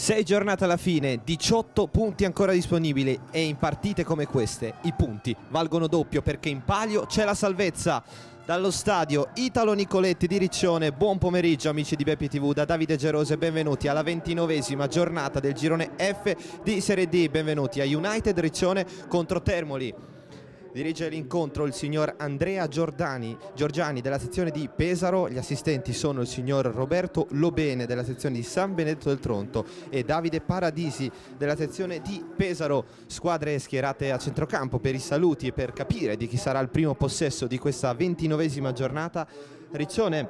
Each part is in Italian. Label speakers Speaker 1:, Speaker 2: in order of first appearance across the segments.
Speaker 1: 6 giornate alla fine, 18 punti ancora disponibili e in partite come queste i punti valgono doppio perché in palio c'è la salvezza. Dallo stadio Italo Nicoletti di Riccione, buon pomeriggio amici di Beppi TV, da Davide Gerose, benvenuti alla ventinovesima giornata del girone F di Serie D, benvenuti a United Riccione contro Termoli. Dirige l'incontro il signor Andrea Giordani, Giorgiani della sezione di Pesaro, gli assistenti sono il signor Roberto Lobene della sezione di San Benedetto del Tronto e Davide Paradisi della sezione di Pesaro, squadre schierate a centrocampo per i saluti e per capire di chi sarà il primo possesso di questa ventinovesima giornata. Riccione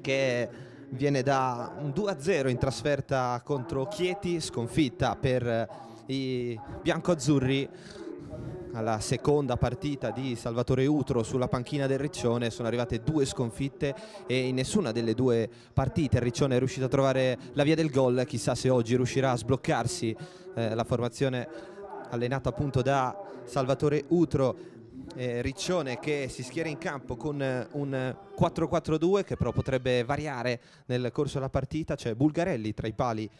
Speaker 1: che viene da un 2-0 in trasferta contro Chieti, sconfitta per i biancoazzurri alla seconda partita di Salvatore Utro sulla panchina del Riccione sono arrivate due sconfitte e in nessuna delle due partite il Riccione è riuscito a trovare la via del gol chissà se oggi riuscirà a sbloccarsi eh, la formazione allenata appunto da Salvatore Utro eh, Riccione che si schiera in campo con eh, un 4-4-2 che però potrebbe variare nel corso della partita c'è Bulgarelli tra i pali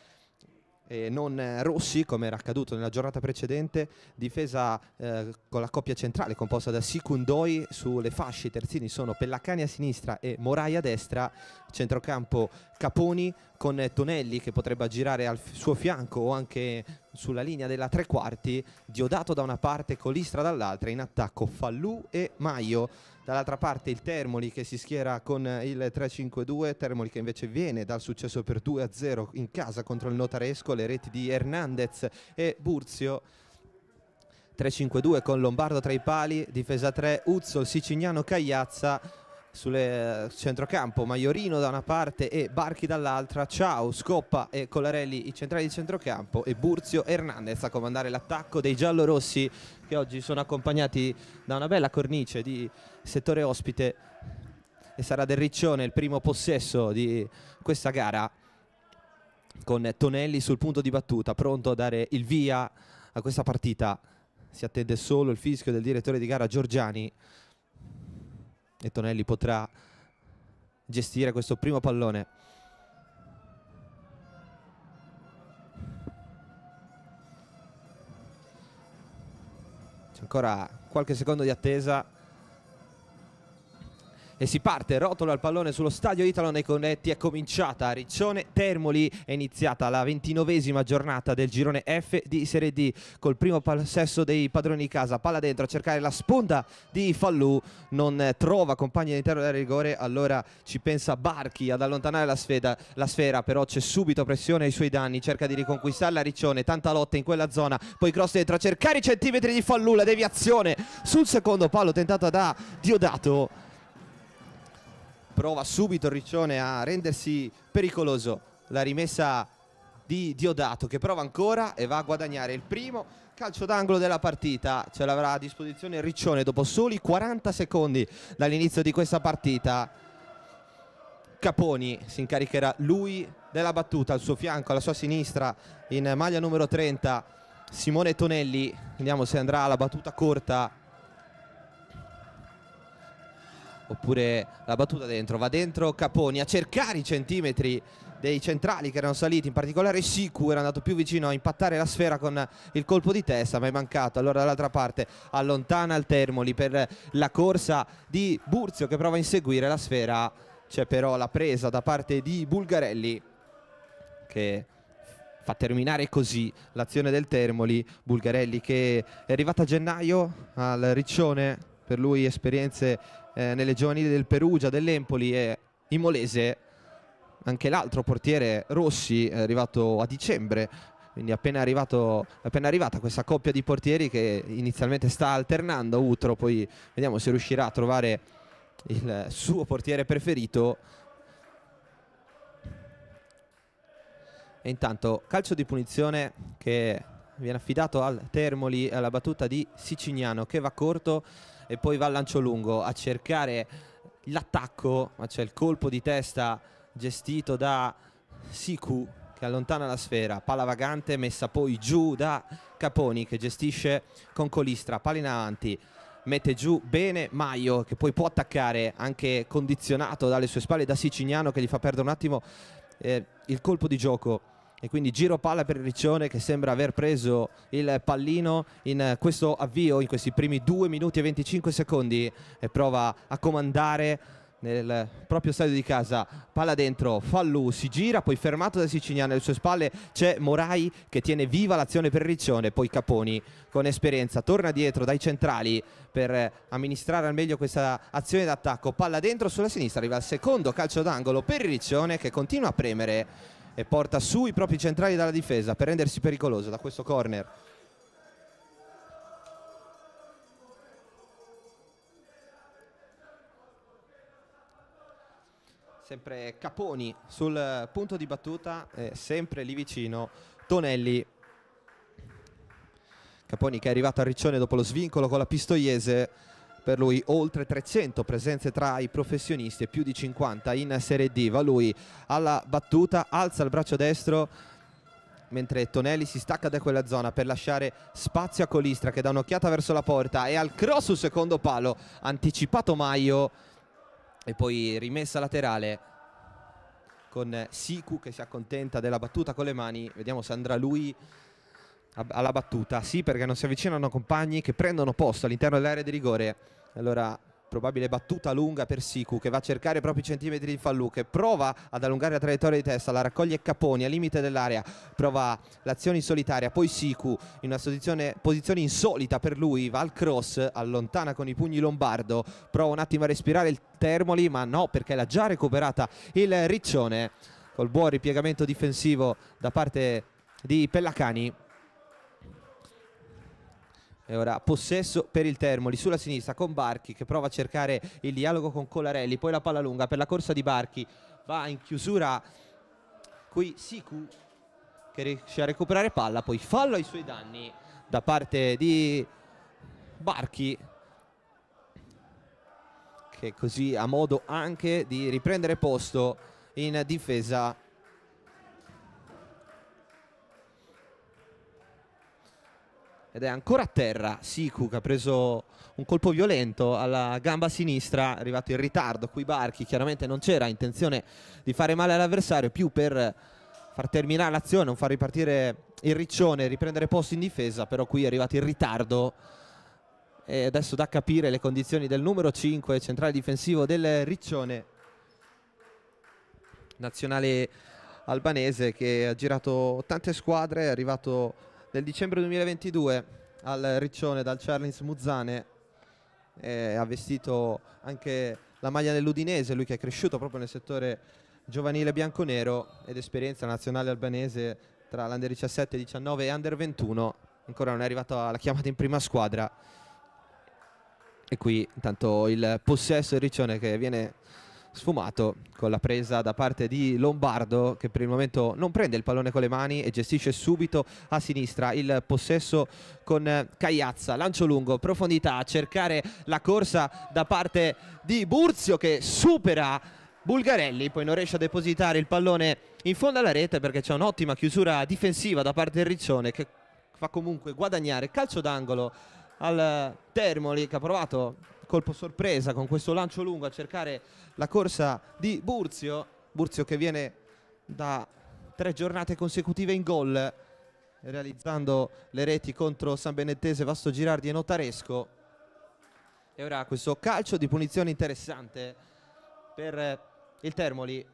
Speaker 1: e non eh, Rossi come era accaduto nella giornata precedente, difesa eh, con la coppia centrale composta da Sicundoi sulle fasce, i terzini sono Pellacani a sinistra e Morai a destra, centrocampo Caponi con Tonelli che potrebbe aggirare al suo fianco o anche sulla linea della tre quarti, Diodato da una parte, Colistra dall'altra, in attacco Fallù e Maio Dall'altra parte il Termoli che si schiera con il 3-5-2, Termoli che invece viene dal successo per 2-0 in casa contro il Notaresco, le reti di Hernandez e Burzio. 3-5-2 con Lombardo tra i pali, difesa 3, Uzzol, Sicignano, Cagliazza, sul eh, centrocampo Maiorino da una parte e Barchi dall'altra Ciao, Scoppa e Colarelli i centrali di centrocampo e Burzio Hernandez a comandare l'attacco dei giallorossi che oggi sono accompagnati da una bella cornice di settore ospite e sarà del Riccione il primo possesso di questa gara con Tonelli sul punto di battuta, pronto a dare il via a questa partita. Si attende solo il fischio del direttore di gara Giorgiani e Tonelli potrà gestire questo primo pallone. C'è ancora qualche secondo di attesa e si parte, rotola il pallone sullo stadio Italo nei connetti, è cominciata Riccione Termoli, è iniziata la ventinovesima giornata del girone F di Serie D col primo possesso dei padroni di casa, palla dentro a cercare la sponda di Fallù, non trova compagni all'interno del rigore, allora ci pensa Barchi ad allontanare la, sfeda, la sfera, però c'è subito pressione ai suoi danni, cerca di riconquistarla Riccione, tanta lotta in quella zona, poi cross dentro a cercare i centimetri di Fallù, la deviazione sul secondo palo tentata da Diodato prova subito Riccione a rendersi pericoloso la rimessa di Diodato che prova ancora e va a guadagnare il primo calcio d'angolo della partita ce l'avrà a disposizione Riccione dopo soli 40 secondi dall'inizio di questa partita Caponi si incaricherà lui della battuta al suo fianco alla sua sinistra in maglia numero 30 Simone Tonelli vediamo se andrà alla battuta corta oppure la battuta dentro, va dentro Caponi a cercare i centimetri dei centrali che erano saliti, in particolare Sicu era andato più vicino a impattare la sfera con il colpo di testa, ma è mancato, allora dall'altra parte allontana il Termoli per la corsa di Burzio che prova a inseguire la sfera, c'è però la presa da parte di Bulgarelli che fa terminare così l'azione del Termoli, Bulgarelli che è arrivata a gennaio al Riccione per lui esperienze eh, nelle giovanili del Perugia, dell'Empoli e Imolese, anche l'altro portiere Rossi è arrivato a dicembre, quindi appena, arrivato, appena arrivata questa coppia di portieri che inizialmente sta alternando Utro, poi vediamo se riuscirà a trovare il suo portiere preferito. E intanto calcio di punizione che viene affidato al Termoli alla battuta di Sicignano che va corto e poi va al lancio lungo a cercare l'attacco, ma c'è cioè il colpo di testa gestito da Siku che allontana la sfera, palla vagante messa poi giù da Caponi che gestisce con Colistra, palla in avanti, mette giù bene Maio che poi può attaccare anche condizionato dalle sue spalle da Siciliano che gli fa perdere un attimo eh, il colpo di gioco e quindi giro palla per Riccione che sembra aver preso il pallino in eh, questo avvio, in questi primi 2 minuti e 25 secondi e prova a comandare nel proprio stadio di casa palla dentro Fallu si gira poi fermato da Siciliano alle sue spalle c'è Morai che tiene viva l'azione per Riccione poi Caponi con esperienza torna dietro dai centrali per amministrare al meglio questa azione d'attacco palla dentro sulla sinistra arriva il secondo calcio d'angolo per Riccione che continua a premere e porta su i propri centrali dalla difesa per rendersi pericoloso da questo corner. Sempre Caponi sul punto di battuta, e sempre lì vicino Tonelli. Caponi che è arrivato a Riccione dopo lo svincolo con la Pistoiese per lui oltre 300 presenze tra i professionisti e più di 50 in Serie D. Va lui alla battuta, alza il braccio destro mentre Tonelli si stacca da quella zona per lasciare spazio a Colistra che dà un'occhiata verso la porta e al cross sul secondo palo, anticipato Maio e poi rimessa laterale con Siku che si accontenta della battuta con le mani, vediamo se andrà lui alla battuta, sì perché non si avvicinano compagni che prendono posto all'interno dell'area di rigore, allora probabile battuta lunga per Siku che va a cercare proprio i centimetri di Falluche, prova ad allungare la traiettoria di testa, la raccoglie Caponi al limite dell'area, prova l'azione in solitaria, poi Siku in una posizione, insolita per lui, va al cross, allontana con i pugni Lombardo, prova un attimo a respirare il Termoli ma no perché l'ha già recuperata il Riccione col buon ripiegamento difensivo da parte di Pellacani e ora possesso per il Termoli sulla sinistra con Barchi che prova a cercare il dialogo con Colarelli, poi la palla lunga per la corsa di Barchi, va in chiusura qui Siku che riesce a recuperare palla, poi fallo ai suoi danni da parte di Barchi che così ha modo anche di riprendere posto in difesa ed è ancora a terra Siku che ha preso un colpo violento alla gamba sinistra, è arrivato in ritardo qui Barchi, chiaramente non c'era intenzione di fare male all'avversario, più per far terminare l'azione, non far ripartire il riccione, riprendere posto in difesa, però qui è arrivato in ritardo e adesso da capire le condizioni del numero 5, centrale difensivo del riccione nazionale albanese che ha girato tante squadre, è arrivato nel dicembre 2022 al Riccione dal Charlins Muzzane eh, ha vestito anche la maglia dell'Udinese, lui che è cresciuto proprio nel settore giovanile bianconero ed esperienza nazionale albanese tra l'Under 17, 19 e Under 21, ancora non è arrivato alla chiamata in prima squadra e qui intanto il possesso del Riccione che viene sfumato con la presa da parte di Lombardo che per il momento non prende il pallone con le mani e gestisce subito a sinistra il possesso con eh, Cagliazza, lancio lungo, profondità, a cercare la corsa da parte di Burzio che supera Bulgarelli, poi non riesce a depositare il pallone in fondo alla rete perché c'è un'ottima chiusura difensiva da parte del Riccione che fa comunque guadagnare calcio d'angolo al Termoli che ha provato colpo sorpresa con questo lancio lungo a cercare la corsa di Burzio. Burzio che viene da tre giornate consecutive in gol, realizzando le reti contro San Benettese, Vasto Girardi e Notaresco. E ora questo calcio di punizione interessante per il Termoli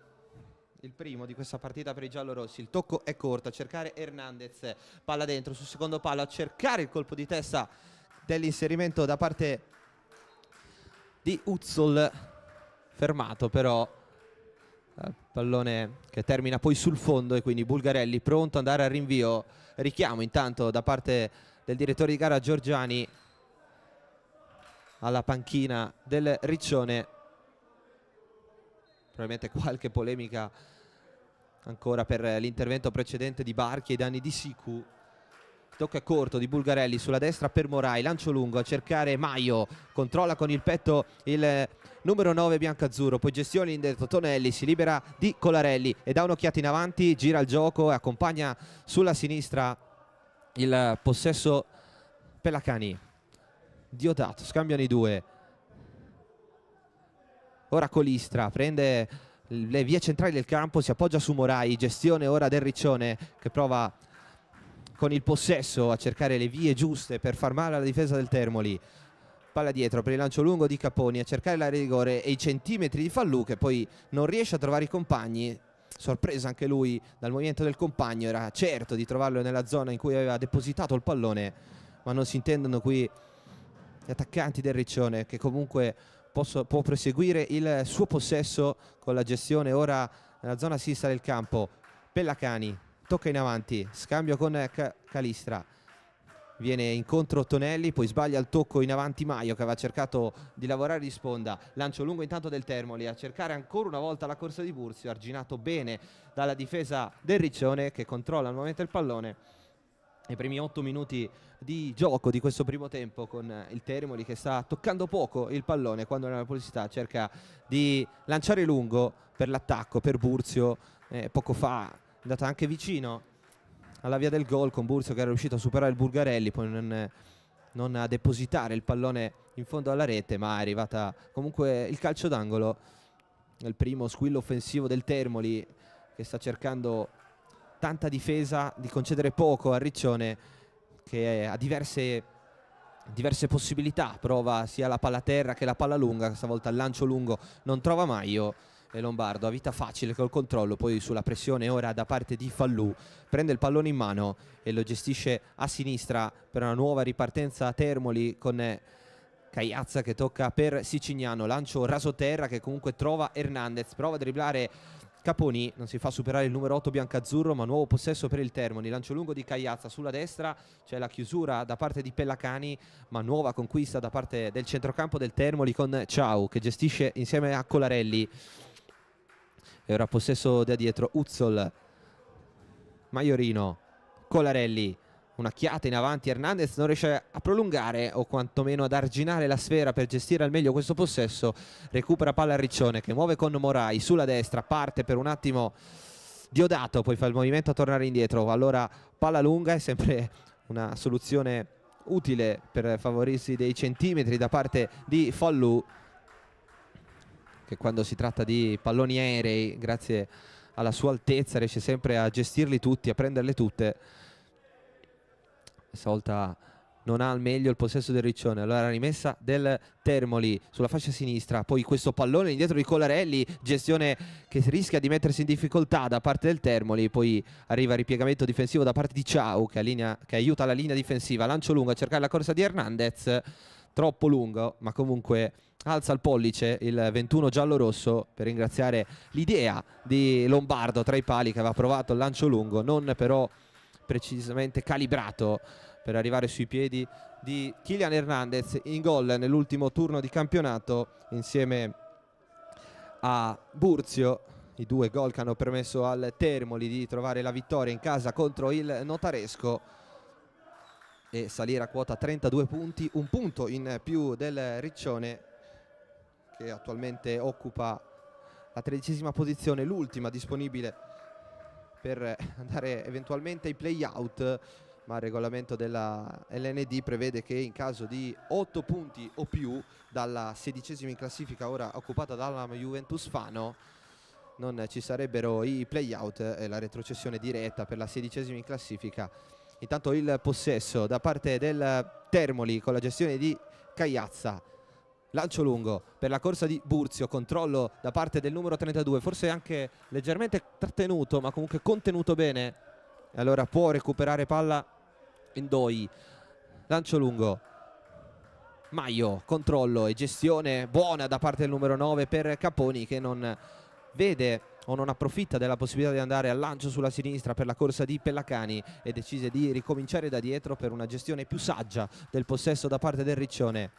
Speaker 1: il primo di questa partita per i giallorossi. Il tocco è corto, a cercare Hernandez, palla dentro, sul secondo palo, a cercare il colpo di testa dell'inserimento da parte di Uzzol fermato però eh, pallone che termina poi sul fondo e quindi Bulgarelli pronto ad andare al rinvio richiamo intanto da parte del direttore di gara Giorgiani alla panchina del Riccione probabilmente qualche polemica ancora per l'intervento precedente di Barchi e i danni di Sicu Tocca corto di Bulgarelli sulla destra per Morai, lancio lungo a cercare Maio, controlla con il petto il eh, numero 9 Biancazzurro, poi gestione indietro Tonelli, si libera di Colarelli e dà un'occhiata in avanti, gira il gioco e accompagna sulla sinistra il possesso Pelacani. Diodato, scambiano i due. Ora Colistra prende le vie centrali del campo, si appoggia su Morai, gestione ora del Riccione che prova a con il possesso a cercare le vie giuste per far male alla difesa del Termoli palla dietro per il lancio lungo di Caponi a cercare la rigore e i centimetri di Fallu che poi non riesce a trovare i compagni sorpresa anche lui dal movimento del compagno era certo di trovarlo nella zona in cui aveva depositato il pallone ma non si intendono qui gli attaccanti del Riccione che comunque posso, può proseguire il suo possesso con la gestione ora nella zona sinistra del campo Pellacani tocca in avanti, scambio con Calistra. Viene incontro Tonelli, poi sbaglia il tocco in avanti Maio che aveva cercato di lavorare di sponda. Lancio lungo intanto del Termoli a cercare ancora una volta la corsa di Burzio, arginato bene dalla difesa del Riccione che controlla al momento il pallone. I primi otto minuti di gioco di questo primo tempo con il Termoli che sta toccando poco il pallone quando nella velocità cerca di lanciare lungo per l'attacco per Burzio. Eh, poco fa è andata anche vicino alla via del gol con Burzio che era riuscito a superare il Bulgarelli, poi non, non, a depositare il pallone in fondo alla rete, ma è arrivata comunque il calcio d'angolo, il primo squillo offensivo del Termoli che sta cercando tanta difesa, di concedere poco a Riccione che ha diverse, diverse possibilità, prova sia la palla a terra che la palla lunga, stavolta il lancio lungo non trova Maio e Lombardo a vita facile col controllo poi sulla pressione ora da parte di Fallù prende il pallone in mano e lo gestisce a sinistra per una nuova ripartenza a Termoli con Cagliazza che tocca per Sicignano, lancio rasoterra che comunque trova Hernandez, prova a dribblare Caponi, non si fa superare il numero 8 biancazzurro, ma nuovo possesso per il Termoli, lancio lungo di Cagliazza sulla destra, c'è la chiusura da parte di Pellacani, ma nuova conquista da parte del centrocampo del Termoli con Ciao che gestisce insieme a Colarelli e ora possesso da dietro Uzzol Maiorino Colarelli una chiata in avanti Hernandez non riesce a prolungare o quantomeno ad arginare la sfera per gestire al meglio questo possesso recupera palla a Riccione che muove con Morai sulla destra parte per un attimo Diodato poi fa il movimento a tornare indietro allora palla lunga è sempre una soluzione utile per favorirsi dei centimetri da parte di Follu che quando si tratta di palloni aerei, grazie alla sua altezza, riesce sempre a gestirli tutti, a prenderle tutte. Questa volta non ha al meglio il possesso del Riccione. Allora rimessa del Termoli sulla fascia sinistra, poi questo pallone indietro di Colarelli, gestione che rischia di mettersi in difficoltà da parte del Termoli, poi arriva il ripiegamento difensivo da parte di Ciao che, allinea, che aiuta la linea difensiva, lancio lungo a cercare la corsa di Hernandez troppo lungo, ma comunque alza il pollice il 21 giallo-rosso per ringraziare l'idea di Lombardo tra i pali che aveva provato il lancio lungo, non però precisamente calibrato per arrivare sui piedi di Kylian Hernandez in gol nell'ultimo turno di campionato insieme a Burzio i due gol che hanno permesso al Termoli di trovare la vittoria in casa contro il Notaresco e salire a quota 32 punti, un punto in più del Riccione che attualmente occupa la tredicesima posizione, l'ultima disponibile per andare eventualmente ai play-out, ma il regolamento della LND prevede che in caso di 8 punti o più dalla sedicesima in classifica ora occupata dalla Juventus Fano, non ci sarebbero i play-out e la retrocessione diretta per la sedicesima in classifica Intanto il possesso da parte del Termoli con la gestione di Cagliazza. Lancio lungo per la corsa di Burzio, controllo da parte del numero 32, forse anche leggermente trattenuto ma comunque contenuto bene. E allora può recuperare palla in doi Lancio lungo. Maio, controllo e gestione buona da parte del numero 9 per Caponi che non vede o non approfitta della possibilità di andare al lancio sulla sinistra per la corsa di Pellacani e decise di ricominciare da dietro per una gestione più saggia del possesso da parte del Riccione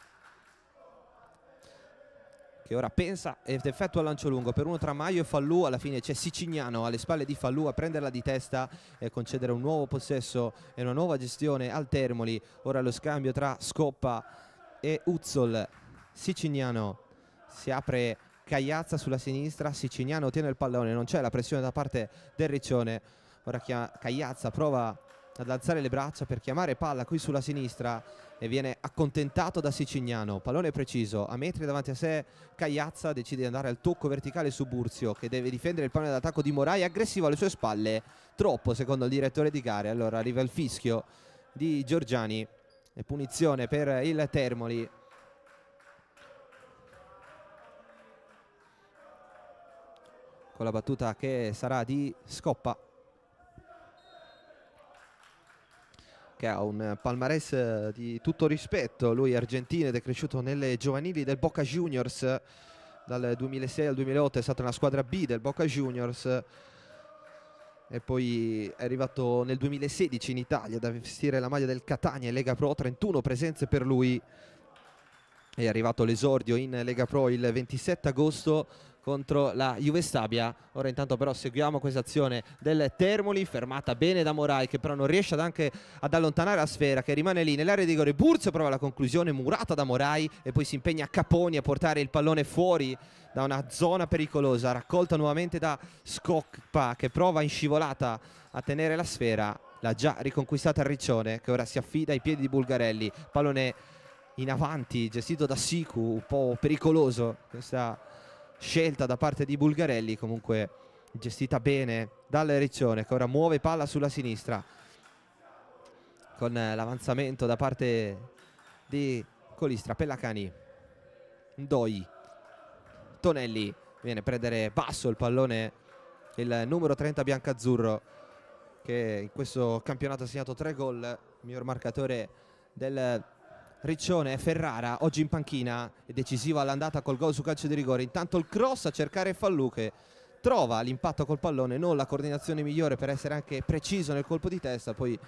Speaker 1: che ora pensa ed effettua il lancio lungo per uno tra Maio e Fallù alla fine c'è Sicignano alle spalle di Fallù a prenderla di testa e concedere un nuovo possesso e una nuova gestione al Termoli ora lo scambio tra Scoppa e Uzzol Sicignano si apre Cagliazza sulla sinistra, Siciliano tiene il pallone, non c'è la pressione da parte del Riccione. Ora Cagliazza prova ad alzare le braccia per chiamare palla qui sulla sinistra e viene accontentato da Sicignano. Pallone preciso, a metri davanti a sé Cagliazza decide di andare al tocco verticale su Burzio che deve difendere il pallone d'attacco di Morai, aggressivo alle sue spalle, troppo secondo il direttore di gare. Allora arriva il fischio di Giorgiani e punizione per il Termoli. con la battuta che sarà di Scoppa che ha un palmarès eh, di tutto rispetto lui è argentino ed è cresciuto nelle giovanili del Boca Juniors dal 2006 al 2008 è stata una squadra B del Boca Juniors e poi è arrivato nel 2016 in Italia da vestire la maglia del Catania in Lega Pro, 31 presenze per lui è arrivato l'esordio in Lega Pro il 27 agosto contro la Juve Stabia. Ora intanto però seguiamo questa azione del Termoli, fermata bene da Morai che però non riesce ad anche ad allontanare la sfera che rimane lì nell'area di rigore. Burzo prova la conclusione murata da Morai e poi si impegna Caponi a portare il pallone fuori da una zona pericolosa, raccolta nuovamente da Scocpa che prova in scivolata a tenere la sfera. L'ha già riconquistata Riccione che ora si affida ai piedi di Bulgarelli. Pallone in avanti gestito da Siku, un po' pericoloso questa scelta da parte di Bulgarelli, comunque gestita bene dall'Erizione che ora muove palla sulla sinistra con eh, l'avanzamento da parte di Colistra, Pellacani, Ndoi Tonelli viene a prendere basso il pallone il numero 30 biancazzurro che in questo campionato ha segnato tre gol, miglior marcatore del Riccione, Ferrara, oggi in panchina, è decisiva all'andata col gol su calcio di rigore, intanto il cross a cercare Fallu che trova l'impatto col pallone, non la coordinazione migliore per essere anche preciso nel colpo di testa, poi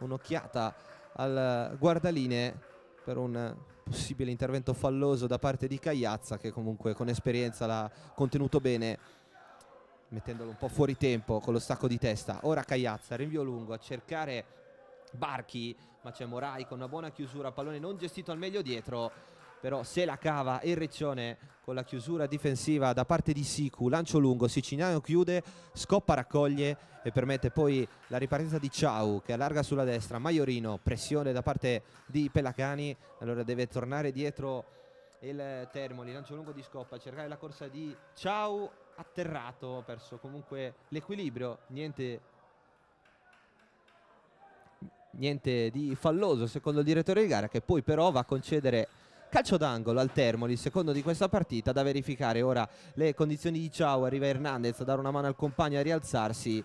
Speaker 1: un'occhiata al guardaline per un possibile intervento falloso da parte di Cagliazza che comunque con esperienza l'ha contenuto bene mettendolo un po' fuori tempo con lo stacco di testa. Ora Cagliazza, rinvio lungo a cercare Barchi, ma c'è Morai con una buona chiusura, pallone non gestito al meglio dietro, però se la cava il Riccione con la chiusura difensiva da parte di Sicu, lancio lungo, Siciliano chiude, Scoppa raccoglie e permette poi la ripartenza di Ciao che allarga sulla destra, Maiorino, pressione da parte di Pelacani, allora deve tornare dietro il Termoli, lancio lungo di Scoppa, cercare la corsa di Ciao, atterrato, ha perso comunque l'equilibrio, niente niente di falloso secondo il direttore di gara che poi però va a concedere calcio d'angolo al Termoli, secondo di questa partita, da verificare ora le condizioni di Ciao, arriva Hernandez a dare una mano al compagno a rialzarsi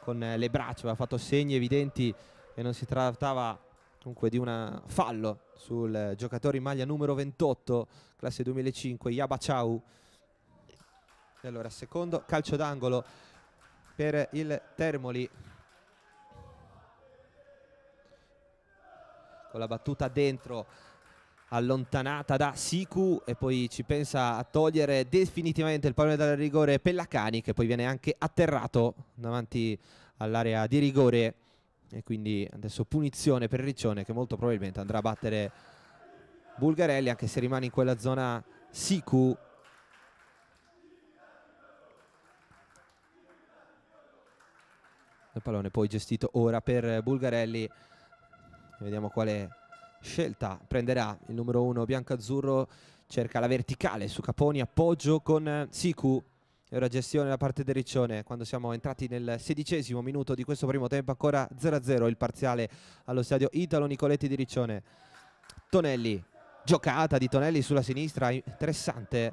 Speaker 1: con eh, le braccia, aveva fatto segni evidenti e non si trattava comunque di un fallo sul giocatore in maglia numero 28, classe 2005, Yaba Ciao. E allora, secondo calcio d'angolo per il Termoli. con la battuta dentro allontanata da Siku e poi ci pensa a togliere definitivamente il pallone dal rigore Pellacani che poi viene anche atterrato davanti all'area di rigore e quindi adesso punizione per Riccione che molto probabilmente andrà a battere Bulgarelli anche se rimane in quella zona Siku il pallone poi gestito ora per Bulgarelli Vediamo quale scelta prenderà il numero 1 biancazzurro. Cerca la verticale su Caponi, appoggio con Siku. E ora gestione da parte del Riccione quando siamo entrati nel sedicesimo minuto di questo primo tempo ancora 0-0 il parziale allo stadio Italo Nicoletti di Riccione Tonelli giocata di Tonelli sulla sinistra interessante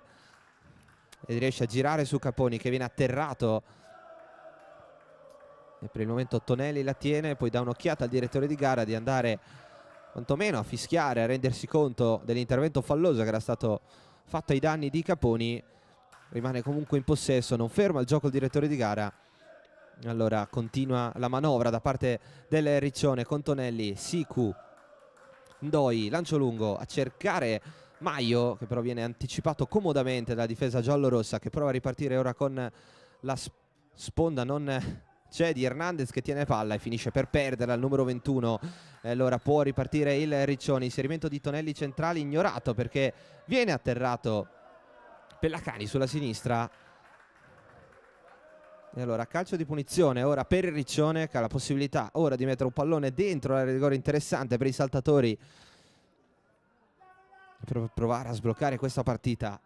Speaker 1: e riesce a girare su Caponi che viene atterrato e per il momento Tonelli la tiene poi dà un'occhiata al direttore di gara di andare quantomeno a fischiare a rendersi conto dell'intervento falloso che era stato fatto ai danni di Caponi rimane comunque in possesso non ferma il gioco il direttore di gara allora continua la manovra da parte del Riccione con Tonelli Siku Ndoi lancio lungo a cercare Maio che però viene anticipato comodamente dalla difesa giallorossa che prova a ripartire ora con la sponda non c'è di Hernandez che tiene palla e finisce per perdere al numero 21 allora può ripartire il Riccioni inserimento di Tonelli centrale ignorato perché viene atterrato Pellacani sulla sinistra e allora calcio di punizione ora per il Riccione che ha la possibilità ora di mettere un pallone dentro la rigore interessante per i saltatori per provare a sbloccare questa partita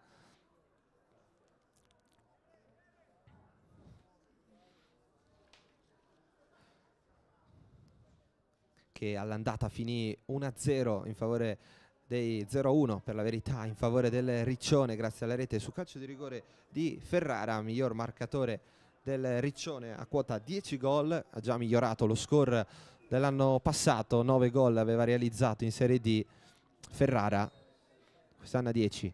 Speaker 1: che all'andata finì 1-0 in favore dei 0-1 per la verità in favore del Riccione grazie alla rete su calcio di rigore di Ferrara, miglior marcatore del Riccione a quota 10 gol, ha già migliorato lo score dell'anno passato, 9 gol aveva realizzato in Serie D Ferrara, quest'anno 10,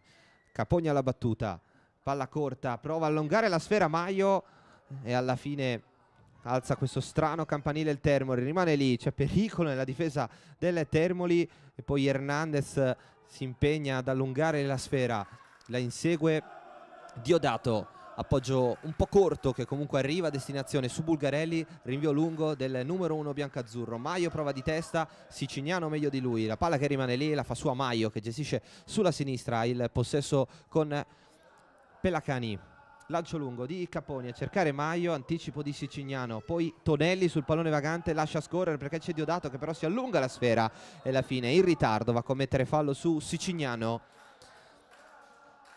Speaker 1: Capogna alla battuta, palla corta, prova a allungare la sfera Maio e alla fine alza questo strano campanile il Termoli, rimane lì, c'è pericolo nella difesa del Termoli e poi Hernandez si impegna ad allungare la sfera, la insegue Diodato, appoggio un po' corto che comunque arriva a destinazione su Bulgarelli, rinvio lungo del numero 1 biancazzurro, Maio prova di testa, Siciniano meglio di lui, la palla che rimane lì la fa sua Maio che gestisce sulla sinistra il possesso con Pelacani. Lancio lungo di Caponi a cercare Maio, anticipo di Sicignano, poi Tonelli sul pallone vagante lascia scorrere perché c'è Diodato che però si allunga la sfera e alla fine in ritardo va a commettere fallo su Sicignano.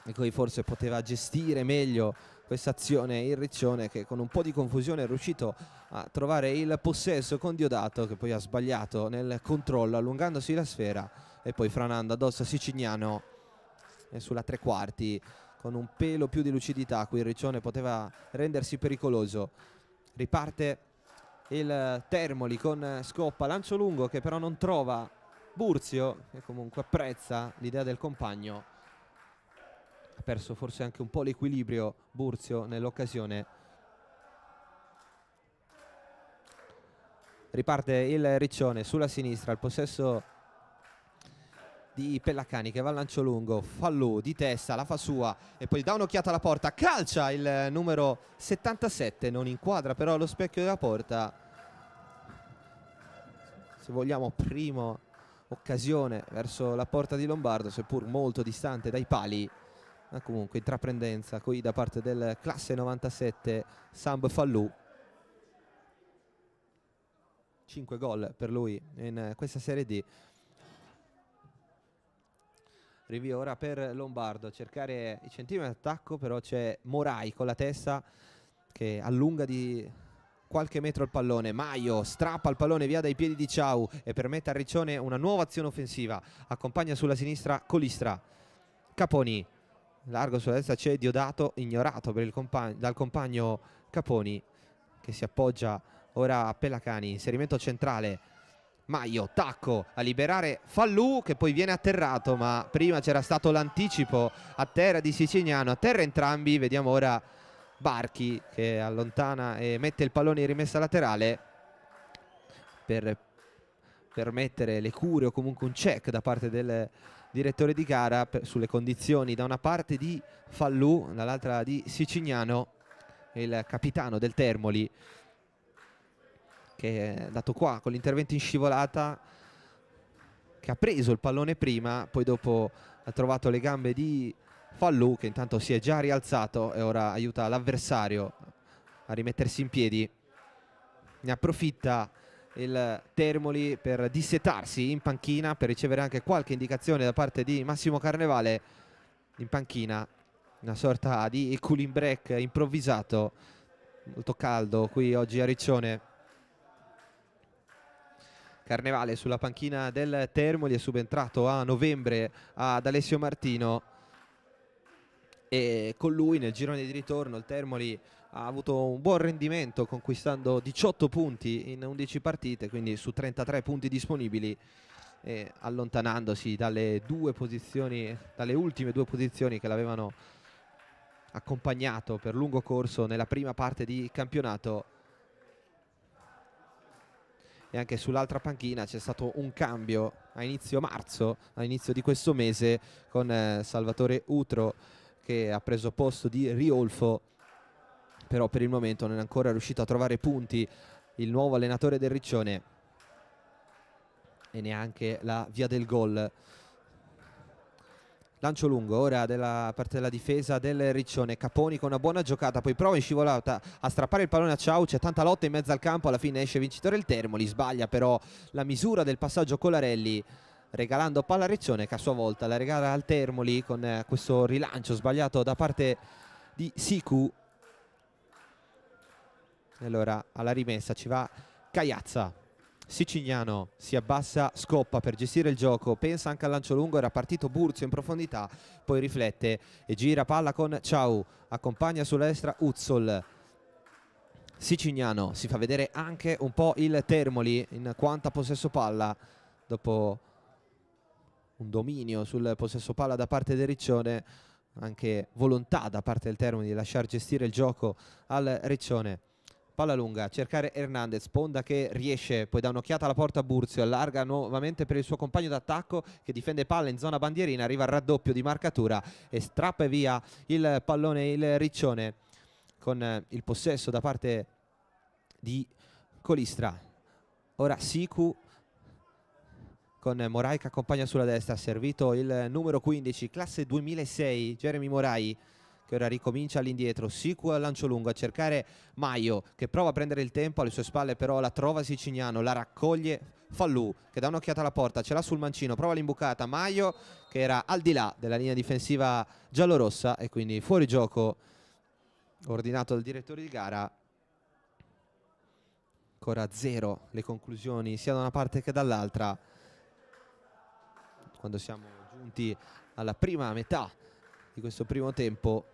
Speaker 1: E cui forse poteva gestire meglio questa azione il Riccione che con un po' di confusione è riuscito a trovare il possesso con Diodato che poi ha sbagliato nel controllo allungandosi la sfera e poi franando addosso a Sicignano e sulla tre quarti con un pelo più di lucidità qui Riccione poteva rendersi pericoloso riparte il Termoli con Scoppa lancio lungo che però non trova Burzio che comunque apprezza l'idea del compagno ha perso forse anche un po' l'equilibrio Burzio nell'occasione riparte il Riccione sulla sinistra il possesso di Pellacani che va al lancio lungo, fallò di testa, la fa sua e poi dà un'occhiata alla porta, calcia il numero 77, non inquadra però lo specchio della porta. Se vogliamo primo occasione verso la porta di Lombardo, seppur molto distante dai pali, ma comunque intraprendenza qui da parte del classe 97 Samb Fallù. 5 gol per lui in questa Serie D. Arrivi ora per Lombardo a cercare i centimetri d'attacco, però c'è Morai con la testa che allunga di qualche metro il pallone. Maio strappa il pallone via dai piedi di Ciao e permette a Riccione una nuova azione offensiva. Accompagna sulla sinistra Colistra. Caponi. Largo sulla destra c'è Diodato, ignorato compagno, dal compagno Caponi che si appoggia ora a Pelacani. Inserimento centrale Maio, tacco a liberare Fallù che poi viene atterrato ma prima c'era stato l'anticipo a terra di Siciliano, a terra entrambi, vediamo ora Barchi che allontana e mette il pallone in rimessa laterale per permettere le cure o comunque un check da parte del direttore di gara per, sulle condizioni da una parte di Fallù, dall'altra di Sicignano, il capitano del Termoli che è andato qua con l'intervento in scivolata che ha preso il pallone prima, poi dopo ha trovato le gambe di Fallu che intanto si è già rialzato e ora aiuta l'avversario a rimettersi in piedi. Ne approfitta il Termoli per dissetarsi in panchina per ricevere anche qualche indicazione da parte di Massimo Carnevale in panchina una sorta di cooling break improvvisato molto caldo qui oggi a Riccione Carnevale sulla panchina del Termoli è subentrato a novembre ad Alessio Martino e con lui nel girone di ritorno il Termoli ha avuto un buon rendimento conquistando 18 punti in 11 partite quindi su 33 punti disponibili eh, allontanandosi dalle, due posizioni, dalle ultime due posizioni che l'avevano accompagnato per lungo corso nella prima parte di campionato e anche sull'altra panchina c'è stato un cambio a inizio marzo, all'inizio di questo mese con eh, Salvatore Utro che ha preso posto di Riolfo però per il momento non è ancora riuscito a trovare punti il nuovo allenatore del Riccione e neanche la via del gol lancio lungo ora della parte della difesa del Riccione Caponi con una buona giocata poi prova in scivolata a strappare il pallone a Ciao c'è tanta lotta in mezzo al campo alla fine esce vincitore il Termoli sbaglia però la misura del passaggio Colarelli regalando palla a Riccione che a sua volta la regala al Termoli con eh, questo rilancio sbagliato da parte di Siku allora alla rimessa ci va Cagliazza Sicignano si abbassa, scoppa per gestire il gioco, pensa anche al lancio lungo, era partito Burzio in profondità, poi riflette e gira palla con Ciao, accompagna sulla destra Uzzol. Sicignano si fa vedere anche un po' il Termoli in quanta possesso palla dopo un dominio sul possesso palla da parte del Riccione anche volontà da parte del Termoli di lasciar gestire il gioco al Riccione palla lunga, cercare Hernandez, Ponda che riesce, poi dà un'occhiata alla porta Burzio, allarga nuovamente per il suo compagno d'attacco che difende palla in zona bandierina, arriva al raddoppio di marcatura e strappa via il pallone, il riccione con eh, il possesso da parte di Colistra. Ora Siku con Morai che accompagna sulla destra, servito il numero 15, classe 2006, Jeremy Morai che ora ricomincia all'indietro, Sicu al lancio lungo a cercare Maio che prova a prendere il tempo, alle sue spalle però la trova Sicignano, la raccoglie Fallù che dà un'occhiata alla porta, ce l'ha sul mancino, prova l'imbucata, Maio che era al di là della linea difensiva giallorossa e quindi fuori gioco ordinato dal direttore di gara. Ancora zero le conclusioni sia da una parte che dall'altra quando siamo giunti alla prima metà di questo primo tempo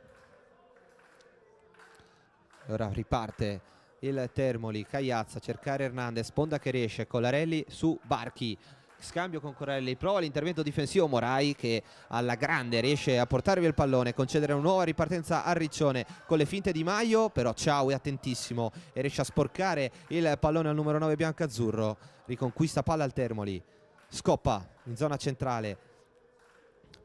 Speaker 1: Ora riparte il Termoli, Cagliazza, cercare Hernandez, sponda che riesce, Colarelli su Barchi. Scambio con Corelli, prova l'intervento difensivo Morai che alla grande riesce a portarvi il pallone, concedere una nuova ripartenza a Riccione con le finte di Maio, però Ciao è attentissimo e riesce a sporcare il pallone al numero 9 azzurro, riconquista palla al Termoli, scoppa in zona centrale,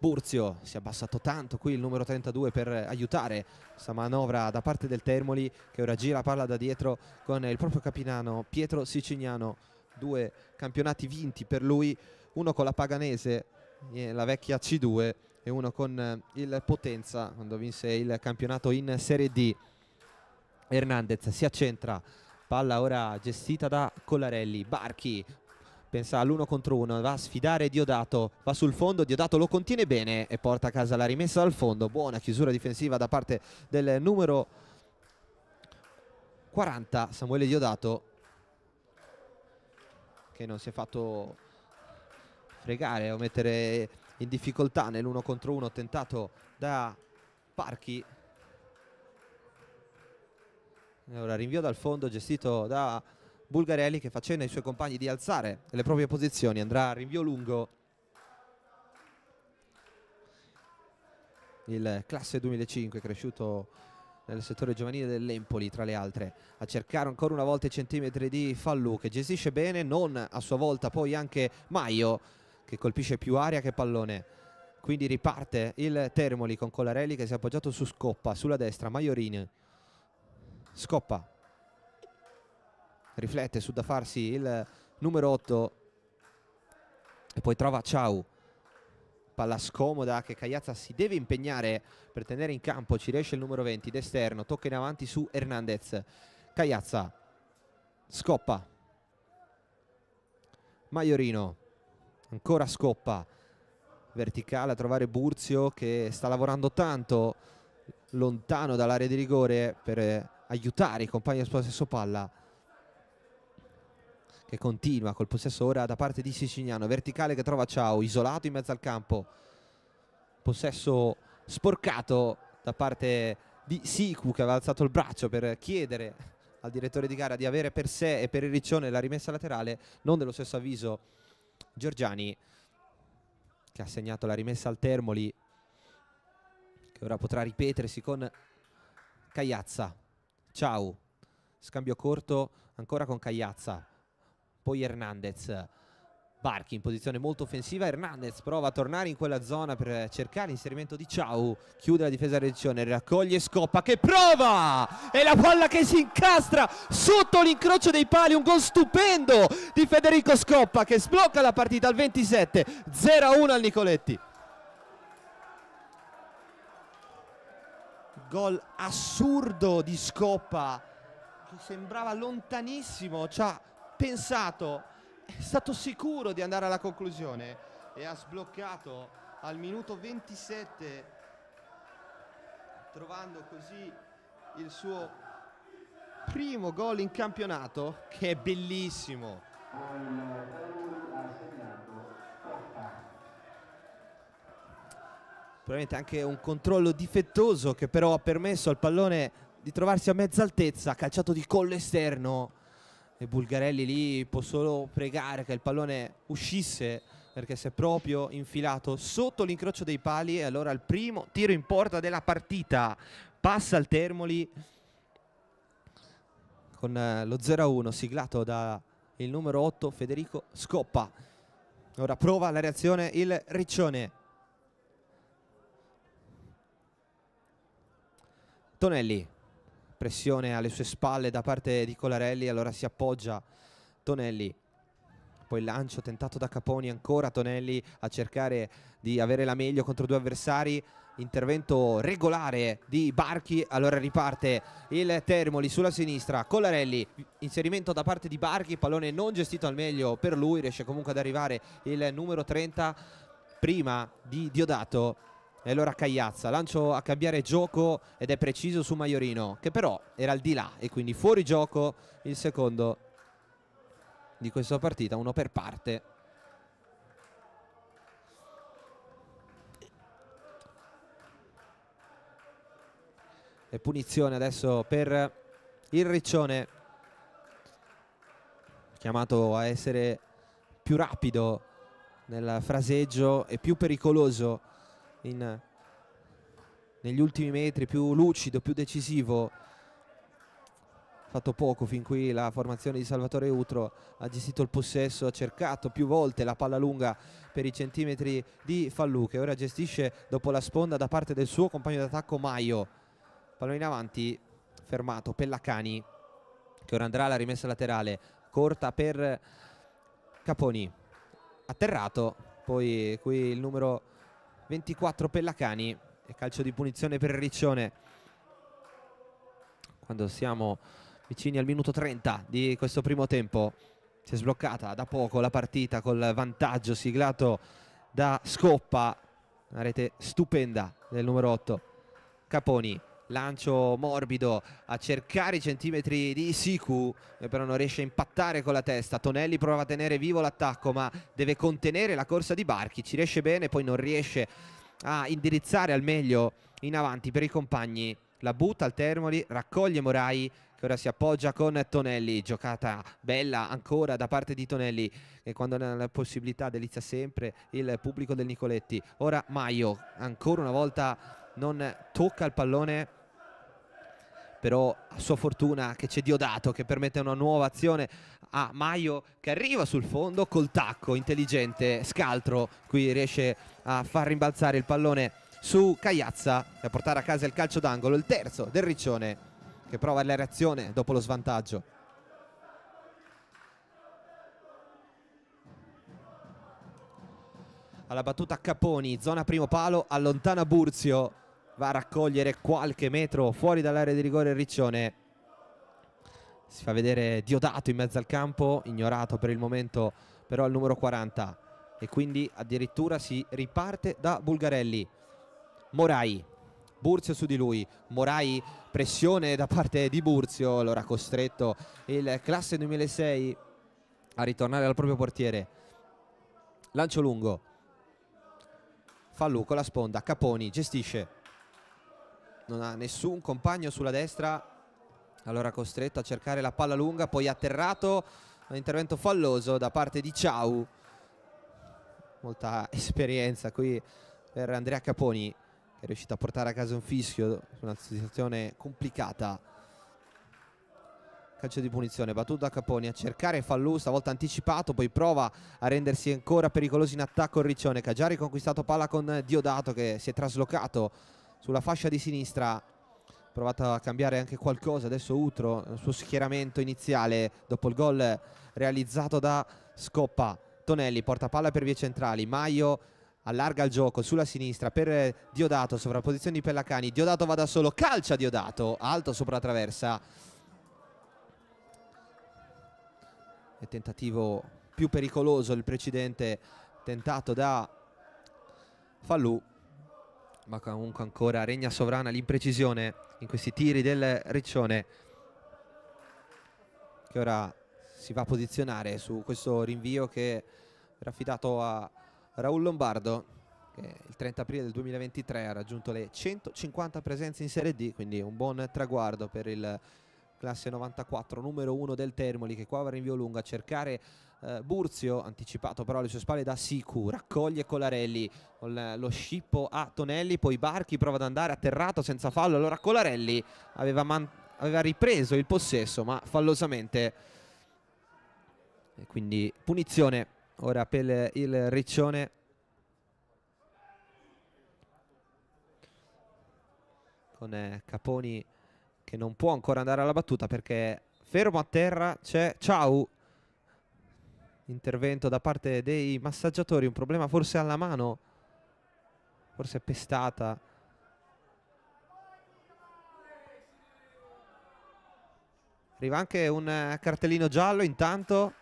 Speaker 1: Burzio si è abbassato tanto qui il numero 32 per aiutare questa manovra da parte del Termoli che ora gira palla da dietro con il proprio capitano Pietro Sicignano due campionati vinti per lui uno con la Paganese la vecchia C2 e uno con eh, il Potenza quando vinse il campionato in Serie D Hernandez si accentra palla ora gestita da Collarelli Barchi pensa all'uno contro uno, va a sfidare Diodato, va sul fondo, Diodato lo contiene bene e porta a casa la rimessa dal fondo, buona chiusura difensiva da parte del numero 40 Samuele Diodato che non si è fatto fregare o mettere in difficoltà nell'uno contro uno tentato da Parchi ora rinvio dal fondo gestito da Bulgarelli che facendo ai suoi compagni di alzare le proprie posizioni, andrà a rinvio lungo il classe 2005 cresciuto nel settore giovanile dell'Empoli tra le altre a cercare ancora una volta i centimetri di Fallu che gestisce bene non a sua volta poi anche Maio che colpisce più aria che pallone quindi riparte il Termoli con Colarelli che si è appoggiato su Scoppa sulla destra Maiorini Scoppa riflette su da farsi il numero 8 e poi trova Ciao palla scomoda che Cagliazza si deve impegnare per tenere in campo ci riesce il numero 20 d'esterno tocca in avanti su Hernandez Cagliazza scoppa Maiorino ancora scoppa verticale a trovare Burzio che sta lavorando tanto lontano dall'area di rigore per aiutare i compagni del suo stesso palla che continua col possesso ora da parte di Sicignano, verticale che trova Ciao, isolato in mezzo al campo, possesso sporcato da parte di Siku che aveva alzato il braccio per chiedere al direttore di gara di avere per sé e per il Riccione la rimessa laterale, non dello stesso avviso Giorgiani che ha segnato la rimessa al Termoli che ora potrà ripetersi con Cagliazza. Ciao, scambio corto ancora con Cagliazza poi Hernandez. Barchi in posizione molto offensiva, Hernandez prova a tornare in quella zona per cercare l'inserimento di Ciao, chiude la difesa regione, raccoglie Scoppa che prova! E la palla che si incastra sotto l'incrocio dei pali, un gol stupendo di Federico Scoppa che sblocca la partita al 27, 0-1 al Nicoletti. Gol assurdo di Scoppa, che sembrava lontanissimo, Ciao pensato, è stato sicuro di andare alla conclusione e ha sbloccato al minuto 27 trovando così il suo primo gol in campionato che è bellissimo. Probabilmente anche un controllo difettoso che però ha permesso al pallone di trovarsi a mezza altezza, calciato di collo esterno e Bulgarelli lì può solo pregare che il pallone uscisse perché si è proprio infilato sotto l'incrocio dei pali e allora il primo tiro in porta della partita passa al Termoli con eh, lo 0-1 siglato dal numero 8 Federico Scoppa ora prova la reazione il Riccione Tonelli pressione alle sue spalle da parte di Colarelli, allora si appoggia Tonelli. Poi lancio tentato da Caponi ancora Tonelli a cercare di avere la meglio contro due avversari. Intervento regolare di Barchi, allora riparte il Termoli sulla sinistra, Colarelli, inserimento da parte di Barchi, pallone non gestito al meglio per lui, riesce comunque ad arrivare il numero 30 prima di Diodato e allora Cagliazza, lancio a cambiare gioco ed è preciso su Maiorino, che però era al di là e quindi fuori gioco il secondo di questa partita, uno per parte. E punizione adesso per il Riccione, chiamato a essere più rapido nel fraseggio e più pericoloso in, negli ultimi metri, più lucido, più decisivo. Fatto poco fin qui la formazione di Salvatore Utro, ha gestito il possesso, ha cercato più volte la palla lunga per i centimetri di Fallu che ora gestisce dopo la sponda da parte del suo compagno d'attacco Maio. Pallone in avanti, fermato Pellacani che ora andrà alla rimessa laterale, corta per Caponi. Atterrato, poi qui il numero 24 Pellacani e calcio di punizione per Riccione quando siamo vicini al minuto 30 di questo primo tempo si è sbloccata da poco la partita col vantaggio siglato da Scoppa una rete stupenda del numero 8 Caponi lancio morbido a cercare i centimetri di Siku eh, però non riesce a impattare con la testa Tonelli prova a tenere vivo l'attacco ma deve contenere la corsa di Barchi ci riesce bene poi non riesce a indirizzare al meglio in avanti per i compagni la butta al Termoli raccoglie Morai che ora si appoggia con Tonelli giocata bella ancora da parte di Tonelli che quando ne ha la possibilità delizia sempre il pubblico del Nicoletti ora Maio ancora una volta non tocca il pallone però a sua fortuna che c'è Diodato che permette una nuova azione a Maio che arriva sul fondo col tacco intelligente, scaltro, qui riesce a far rimbalzare il pallone su Cagliazza e a portare a casa il calcio d'angolo, il terzo del Riccione che prova la reazione dopo lo svantaggio. Alla battuta Caponi, zona primo palo, allontana Burzio va a raccogliere qualche metro fuori dall'area di rigore Riccione si fa vedere Diodato in mezzo al campo ignorato per il momento però al numero 40 e quindi addirittura si riparte da Bulgarelli Morai Burzio su di lui, Morai pressione da parte di Burzio, allora costretto il classe 2006 a ritornare al proprio portiere. Lancio lungo, Fallu con la sponda, Caponi gestisce, non ha nessun compagno sulla destra allora costretto a cercare la palla lunga poi atterrato un intervento falloso da parte di Ciao molta esperienza qui per Andrea Caponi che è riuscito a portare a casa un fischio una situazione complicata calcio di punizione battuto da Caponi a cercare Fallù stavolta anticipato poi prova a rendersi ancora pericoloso in attacco il Riccione che ha già riconquistato palla con Diodato che si è traslocato sulla fascia di sinistra provato a cambiare anche qualcosa adesso Utro il suo schieramento iniziale dopo il gol realizzato da Scoppa Tonelli porta palla per vie centrali Maio allarga il gioco sulla sinistra per Diodato sovrapposizione di Pellacani Diodato va da solo calcia Diodato alto sopra la traversa e tentativo più pericoloso il precedente tentato da Fallù ma comunque ancora regna sovrana l'imprecisione in questi tiri del Riccione che ora si va a posizionare su questo rinvio che era affidato a Raul Lombardo che il 30 aprile del 2023 ha raggiunto le 150 presenze in Serie D quindi un buon traguardo per il classe 94 numero 1 del Termoli che qua va a rinvio lungo a cercare eh, Burzio, anticipato però alle sue spalle da Sicu, raccoglie Colarelli con lo scippo a Tonelli, poi Barchi prova ad andare atterrato senza fallo, allora Colarelli aveva, aveva ripreso il possesso ma fallosamente, e quindi punizione ora per il Riccione. Con eh, Caponi che non può ancora andare alla battuta perché fermo a terra c'è Ciao intervento da parte dei massaggiatori, un problema forse alla mano, forse pestata. Arriva anche un eh, cartellino giallo intanto,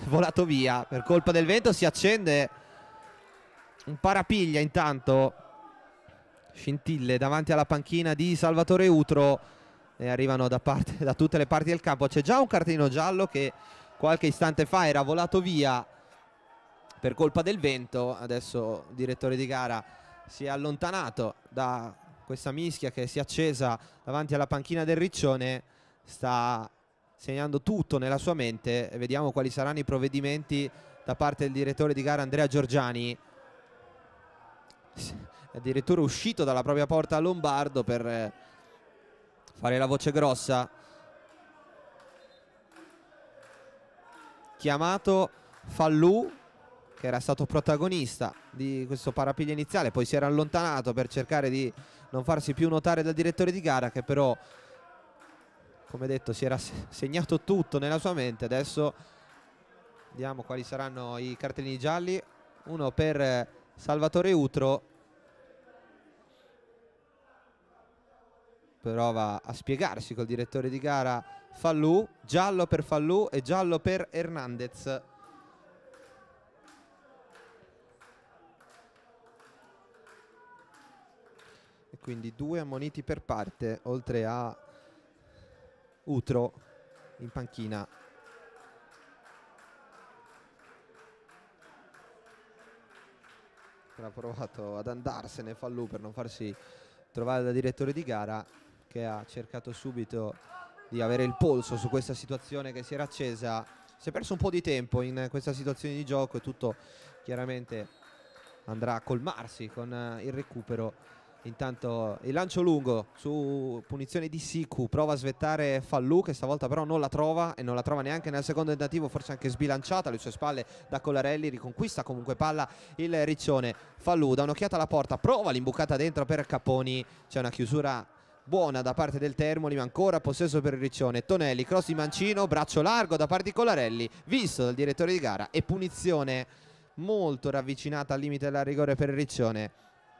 Speaker 1: volato via, per colpa del vento si accende un parapiglia intanto, scintille davanti alla panchina di Salvatore Utro e arrivano da, parte, da tutte le parti del campo. C'è già un cartellino giallo che qualche istante fa era volato via per colpa del vento, adesso il direttore di gara si è allontanato da questa mischia che si è accesa davanti alla panchina del Riccione, sta segnando tutto nella sua mente e vediamo quali saranno i provvedimenti da parte del direttore di gara Andrea Giorgiani addirittura uscito dalla propria porta a Lombardo per eh, fare la voce grossa chiamato Fallù che era stato protagonista di questo parapiglia iniziale, poi si era allontanato per cercare di non farsi più notare dal direttore di gara che però come detto si era segnato tutto nella sua mente, adesso vediamo quali saranno i cartellini gialli, uno per eh, Salvatore Utro prova a spiegarsi col direttore di gara Fallù, giallo per Fallù e giallo per Hernandez. E quindi due ammoniti per parte, oltre a Utro in panchina. Ha provato ad andarsene Fallù per non farsi trovare da direttore di gara che ha cercato subito di avere il polso su questa situazione che si era accesa. Si è perso un po' di tempo in questa situazione di gioco e tutto chiaramente andrà a colmarsi con eh, il recupero. Intanto il lancio lungo su punizione di Siku, prova a svettare Fallu che stavolta però non la trova e non la trova neanche nel secondo tentativo, forse anche sbilanciata alle sue spalle da Colarelli, riconquista comunque palla il Riccione. Fallu dà un'occhiata alla porta, prova l'imbucata dentro per Caponi, c'è una chiusura buona da parte del Termoli ma ancora possesso per il Riccione Tonelli, cross di Mancino, braccio largo da parte di Colarelli visto dal direttore di gara e punizione molto ravvicinata al limite della rigore per il Riccione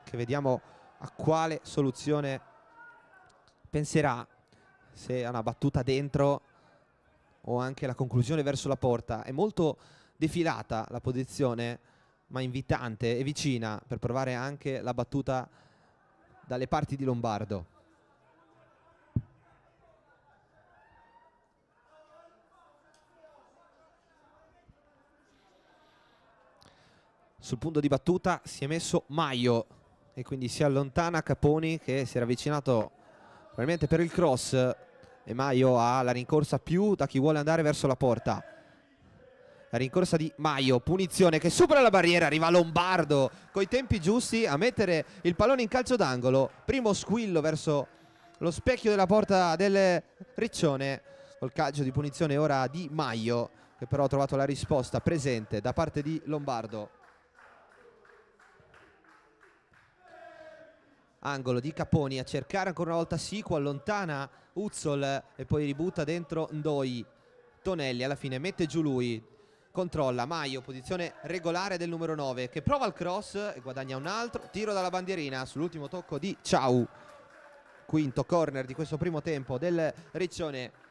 Speaker 1: che vediamo a quale soluzione penserà se ha una battuta dentro o anche la conclusione verso la porta è molto defilata la posizione ma invitante e vicina per provare anche la battuta dalle parti di Lombardo sul punto di battuta si è messo Maio e quindi si allontana Caponi che si era avvicinato probabilmente per il cross e Maio ha la rincorsa più da chi vuole andare verso la porta la rincorsa di Maio, punizione che supera la barriera, arriva Lombardo coi tempi giusti a mettere il pallone in calcio d'angolo, primo squillo verso lo specchio della porta del Riccione col calcio di punizione ora di Maio che però ha trovato la risposta presente da parte di Lombardo angolo di Caponi a cercare ancora una volta Sico, allontana Uzzol e poi ributta dentro Ndoi. Tonelli alla fine mette giù lui, controlla Maio, posizione regolare del numero 9 che prova il cross e guadagna un altro, tiro dalla bandierina sull'ultimo tocco di Ciao. Quinto corner di questo primo tempo del Riccione.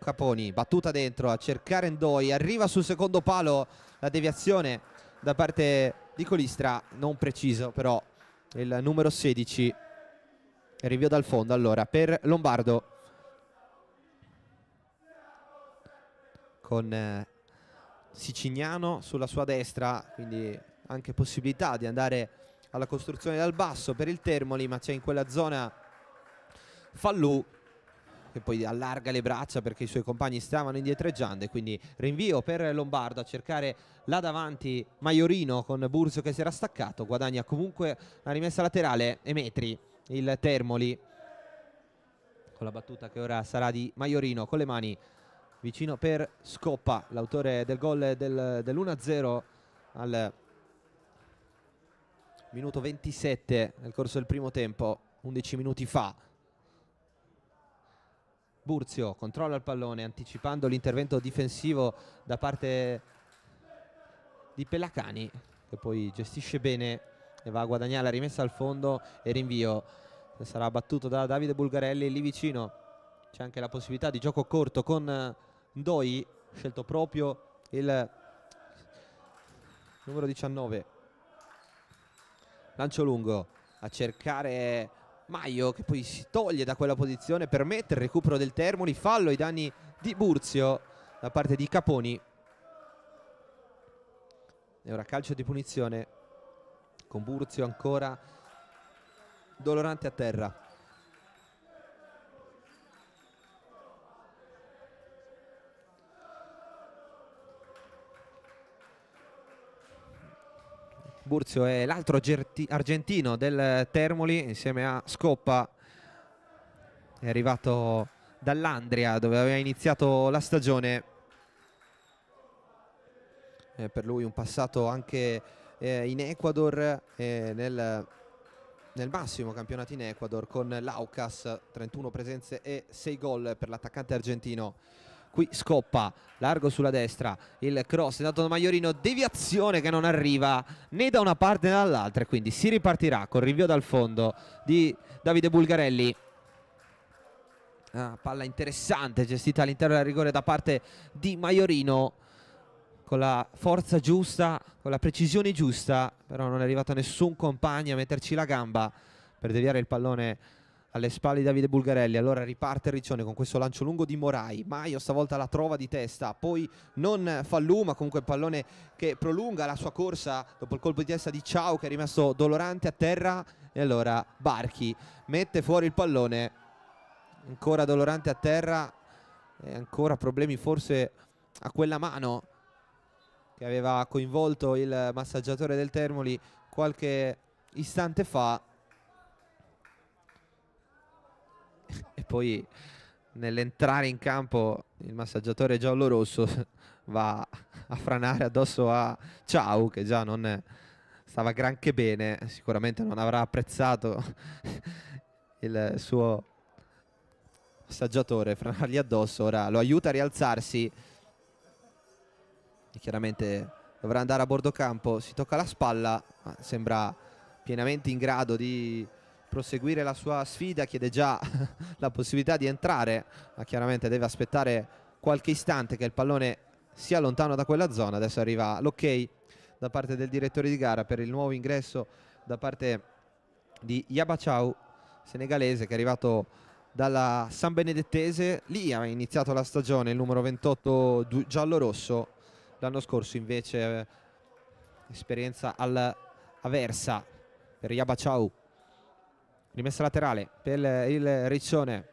Speaker 1: Caponi, battuta dentro a cercare Ndoi, arriva sul secondo palo la deviazione da parte di Colistra, non preciso però, il numero 16, rinvio dal fondo allora per Lombardo. Con eh, Sicignano sulla sua destra, quindi anche possibilità di andare alla costruzione dal basso per il Termoli, ma c'è in quella zona Fallù che poi allarga le braccia perché i suoi compagni stavano indietreggiando e quindi rinvio per Lombardo a cercare là davanti Maiorino con Burzio che si era staccato, guadagna comunque la rimessa laterale e metri il Termoli con la battuta che ora sarà di Maiorino con le mani vicino per Scoppa, l'autore del gol del, dell'1-0 al minuto 27 nel corso del primo tempo, 11 minuti fa. Burzio controlla il pallone anticipando l'intervento difensivo da parte di Pellacani che poi gestisce bene e va a guadagnare la rimessa al fondo e rinvio sarà battuto da Davide Bulgarelli lì vicino c'è anche la possibilità di gioco corto con Ndoi scelto proprio il numero 19 lancio lungo a cercare Maio che poi si toglie da quella posizione, permette il recupero del Termoli, fallo ai danni di Burzio da parte di Caponi. E ora calcio di punizione con Burzio ancora dolorante a terra. Tiburzio è l'altro argentino del Termoli insieme a Scoppa è arrivato dall'Andria dove aveva iniziato la stagione eh, per lui un passato anche eh, in Ecuador eh, nel, nel, massimo campionato in Ecuador con l'Aucas 31 presenze e 6 gol per l'attaccante argentino qui scoppa largo sulla destra il cross è dato da Maiorino deviazione che non arriva né da una parte né dall'altra e quindi si ripartirà con rinvio dal fondo di Davide Bulgarelli ah, palla interessante gestita all'interno del rigore da parte di Maiorino con la forza giusta, con la precisione giusta, però non è arrivato nessun compagno a metterci la gamba per deviare il pallone alle spalle di Davide Bulgarelli. Allora riparte Riccione con questo lancio lungo di Morai. Maio stavolta la trova di testa, poi non Fallù, ma comunque il pallone che prolunga la sua corsa dopo il colpo di testa di Ciao che è rimasto dolorante a terra. E allora Barchi mette fuori il pallone, ancora dolorante a terra e ancora problemi forse a quella mano che aveva coinvolto il massaggiatore del Termoli qualche istante fa e poi nell'entrare in campo il massaggiatore giallo-rosso va a franare addosso a Ciao che già non stava granché bene, sicuramente non avrà apprezzato il suo massaggiatore franargli addosso, ora lo aiuta a rialzarsi e chiaramente dovrà andare a bordo campo, si tocca la spalla, ma sembra pienamente in grado di proseguire la sua sfida, chiede già la possibilità di entrare, ma chiaramente deve aspettare qualche istante che il pallone sia lontano da quella zona, adesso arriva l'ok da parte del direttore di gara per il nuovo ingresso da parte di Yabachau, senegalese che è arrivato dalla San Benedettese, lì ha iniziato la stagione il numero 28 giallo-rosso, l'anno scorso invece eh, esperienza al Aversa per Yabachau rimessa laterale per il Riccione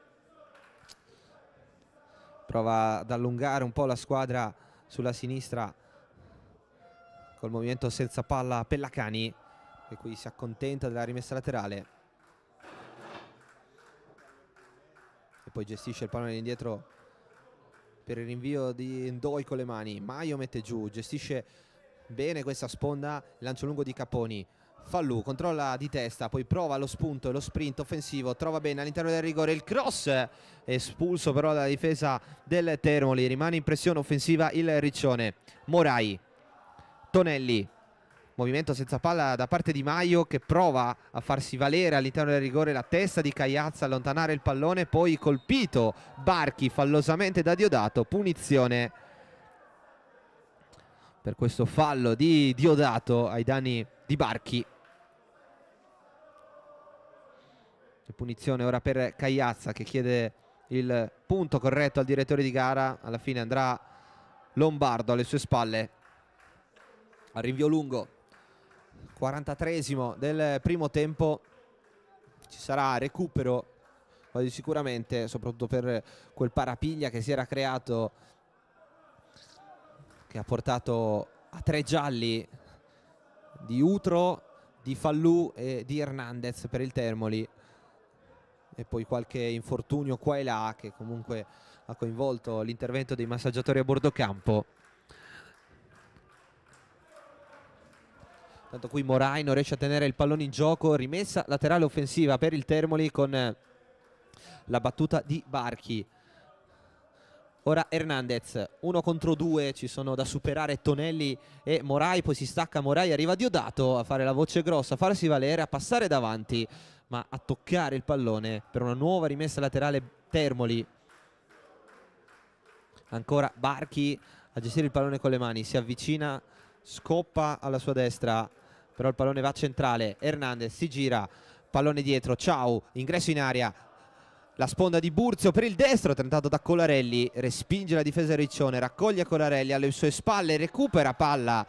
Speaker 1: prova ad allungare un po' la squadra sulla sinistra col movimento senza palla Pellacani che qui si accontenta della rimessa laterale e poi gestisce il pallone indietro per il rinvio di Ndoi con le mani Maio mette giù, gestisce bene questa sponda lancio lungo di Caponi Fallù controlla di testa, poi prova lo spunto e lo sprint offensivo, trova bene all'interno del rigore il cross, espulso però dalla difesa del Termoli, rimane in pressione offensiva il Riccione, Morai, Tonelli, movimento senza palla da parte di Maio che prova a farsi valere all'interno del rigore la testa di Cagliazza, allontanare il pallone, poi colpito Barchi fallosamente da Diodato, punizione per questo fallo di Diodato ai danni di Barchi C'è punizione ora per Cagliazza che chiede il punto corretto al direttore di gara alla fine andrà Lombardo alle sue spalle al rinvio lungo 43 esimo del primo tempo ci sarà recupero quasi sicuramente soprattutto per quel parapiglia che si era creato che ha portato a tre gialli di Utro, di Fallù e di Hernandez per il Termoli e poi qualche infortunio qua e là che comunque ha coinvolto l'intervento dei massaggiatori a bordo campo. Tanto qui Morai non riesce a tenere il pallone in gioco, rimessa laterale offensiva per il Termoli con la battuta di Barchi. Ora Hernandez, uno contro due, ci sono da superare Tonelli e Morai, poi si stacca Morai, arriva Diodato a fare la voce grossa, a farsi valere, a passare davanti, ma a toccare il pallone per una nuova rimessa laterale Termoli. Ancora Barchi a gestire il pallone con le mani, si avvicina, scoppa alla sua destra, però il pallone va centrale, Hernandez si gira, pallone dietro, ciao, ingresso in aria, la sponda di Burzio per il destro, tentato da Colarelli, respinge la difesa Riccione, raccoglie Colarelli alle sue spalle, recupera palla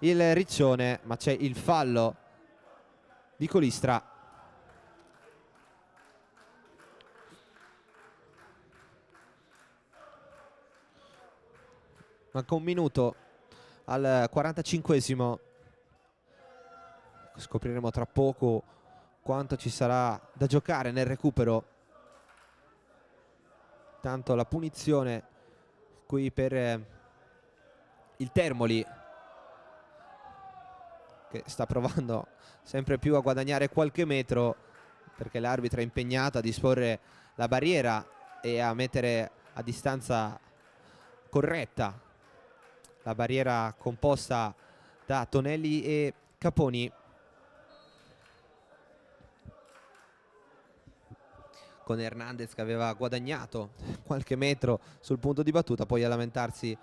Speaker 1: il Riccione, ma c'è il fallo di Colistra. Manca un minuto al 45esimo, scopriremo tra poco quanto ci sarà da giocare nel recupero tanto la punizione qui per eh, il Termoli che sta provando sempre più a guadagnare qualche metro perché l'arbitro è impegnato a disporre la barriera e a mettere a distanza corretta la barriera composta da Tonelli e Caponi con Hernandez che aveva guadagnato qualche metro sul punto di battuta, poi a lamentarsi,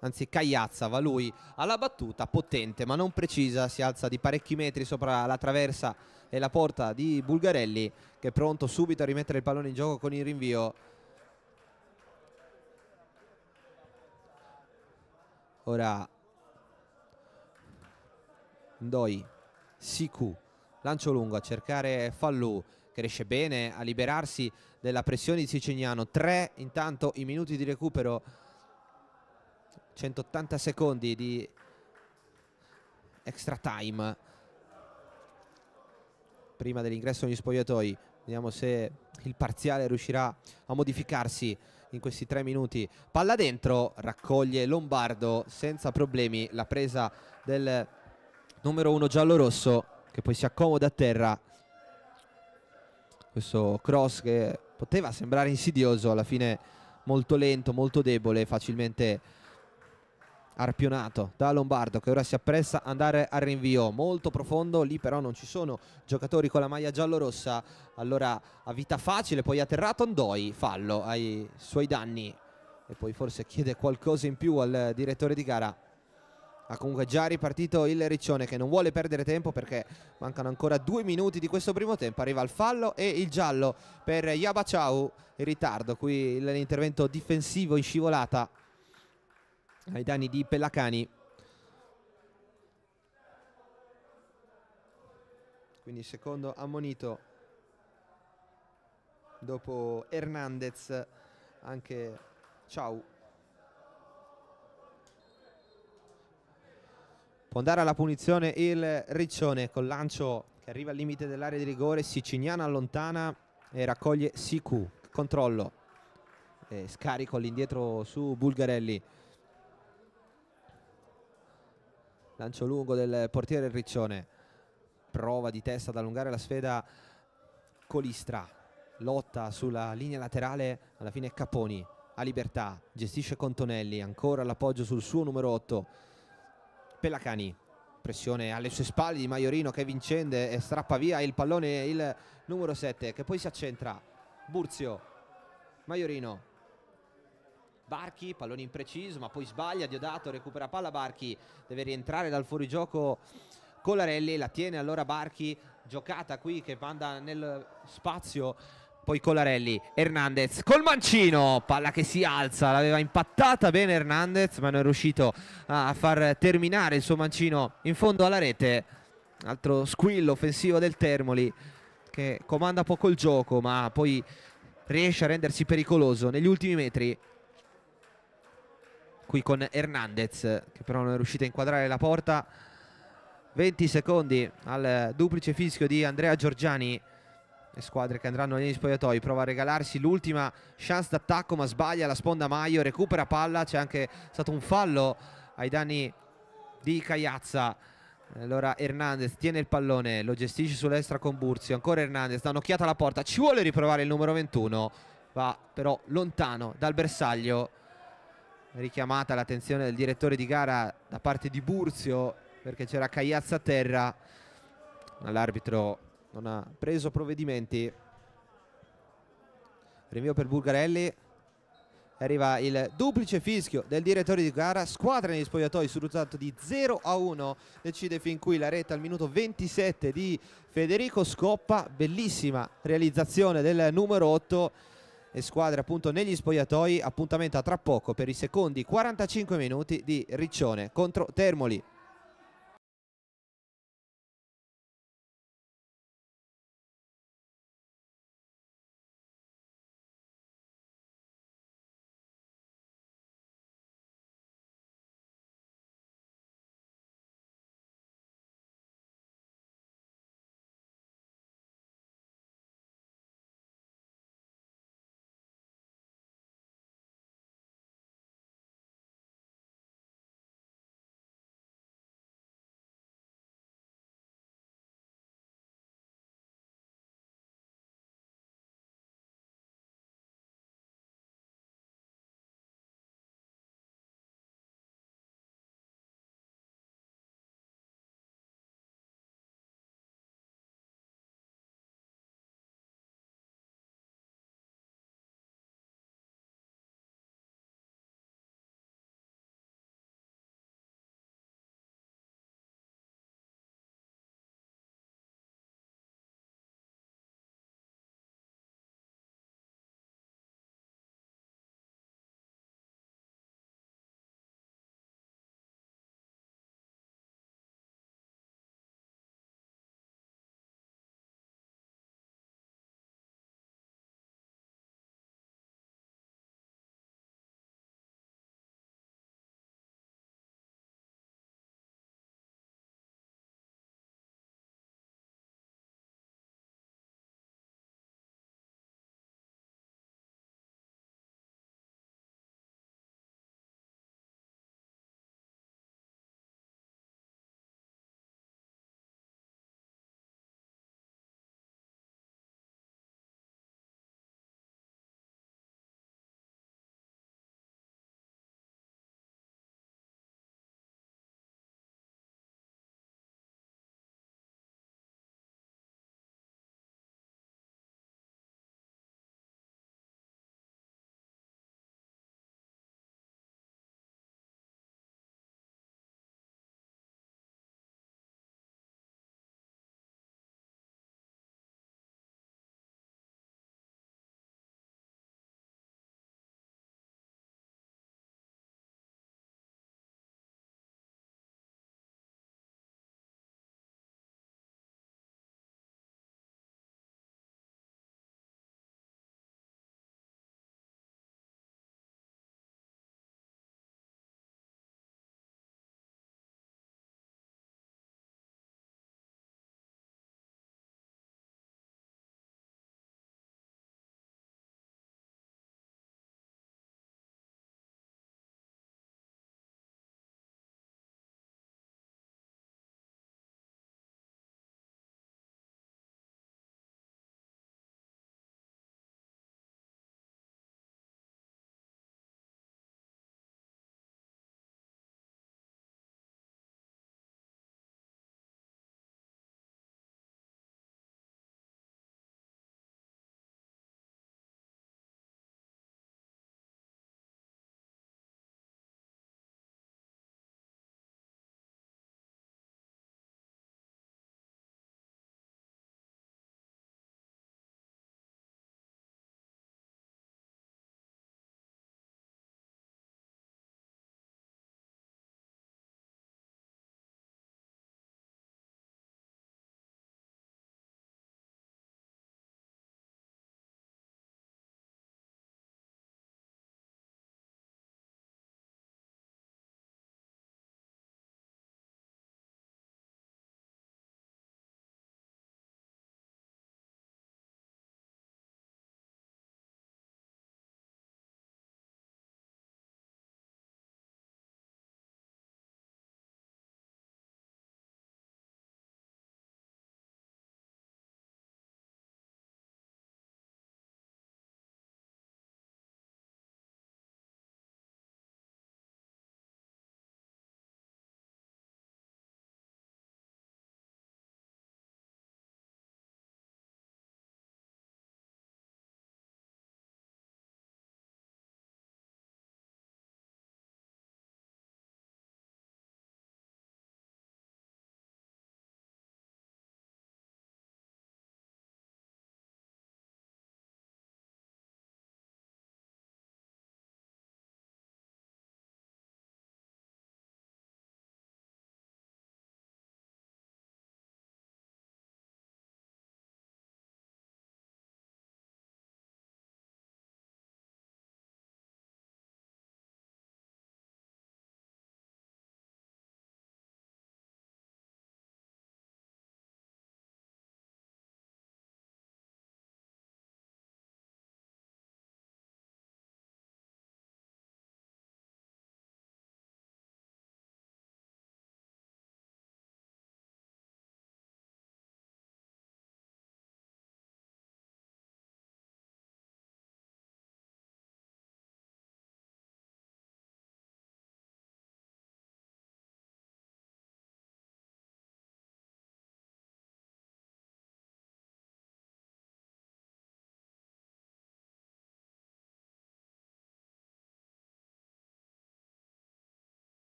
Speaker 1: anzi Cagliazza va lui alla battuta, potente ma non precisa, si alza di parecchi metri sopra la traversa e la porta di Bulgarelli che è pronto subito a rimettere il pallone in gioco con il rinvio. Ora Ndoi, Siku, lancio lungo a cercare Fallù che riesce bene a liberarsi della pressione di Siciliano. Tre intanto i minuti di recupero, 180 secondi di extra time prima dell'ingresso negli spogliatoi. Vediamo se il parziale riuscirà a modificarsi in questi tre minuti. Palla dentro, raccoglie Lombardo senza problemi la presa del numero uno giallo-rosso che poi si accomoda a terra questo cross che poteva sembrare insidioso, alla fine molto lento, molto debole, facilmente arpionato da Lombardo che ora si appressa ad andare al rinvio molto profondo lì però non ci sono giocatori con la maglia giallorossa, allora a vita facile poi atterrato Andoi fallo ai suoi danni e poi forse chiede qualcosa in più al direttore di gara ha comunque già ripartito il Riccione che non vuole perdere tempo perché mancano ancora due minuti di questo primo tempo arriva il fallo e il giallo per Yabaciao in ritardo qui l'intervento difensivo in scivolata ai danni di Pellacani quindi secondo ammonito dopo Hernandez anche Ciao Può andare alla punizione il Riccione col lancio che arriva al limite dell'area di rigore. Siciniana allontana e raccoglie Siku. Controllo. E scarico all'indietro su Bulgarelli. Lancio lungo del portiere Riccione. Prova di testa ad allungare la sfeda Colistra. Lotta sulla linea laterale. Alla fine Caponi. A libertà. Gestisce Contonelli. Ancora l'appoggio sul suo numero 8 Pelacani pressione alle sue spalle di Maiorino che vincende e strappa via il pallone il numero 7 che poi si accentra Burzio Maiorino Barchi, pallone impreciso ma poi sbaglia Diodato, recupera palla Barchi deve rientrare dal fuorigioco Colarelli, la tiene allora Barchi giocata qui che manda nel spazio poi Colarelli, Hernandez col mancino, palla che si alza, l'aveva impattata bene Hernandez ma non è riuscito a far terminare il suo mancino in fondo alla rete, altro squillo offensivo del Termoli che comanda poco il gioco ma poi riesce a rendersi pericoloso negli ultimi metri qui con Hernandez che però non è riuscito a inquadrare la porta 20 secondi al duplice fischio di Andrea Giorgiani le squadre che andranno negli spogliatoi prova a regalarsi l'ultima chance d'attacco ma sbaglia la sponda Maio recupera palla c'è anche stato un fallo ai danni di Cagliazza allora Hernandez tiene il pallone lo gestisce sull'estra con Burzio ancora Hernandez dà un'occhiata alla porta ci vuole riprovare il numero 21 va però lontano dal bersaglio richiamata l'attenzione del direttore di gara da parte di Burzio perché c'era Cagliazza a terra l'arbitro non ha preso provvedimenti rinvio per Bulgarelli arriva il duplice fischio del direttore di gara squadra negli spogliatoi sul risultato di 0 a 1 decide fin qui la retta al minuto 27 di Federico Scoppa bellissima realizzazione del numero 8 e squadra appunto negli spogliatoi appuntamento a tra poco per i secondi 45 minuti di Riccione contro Termoli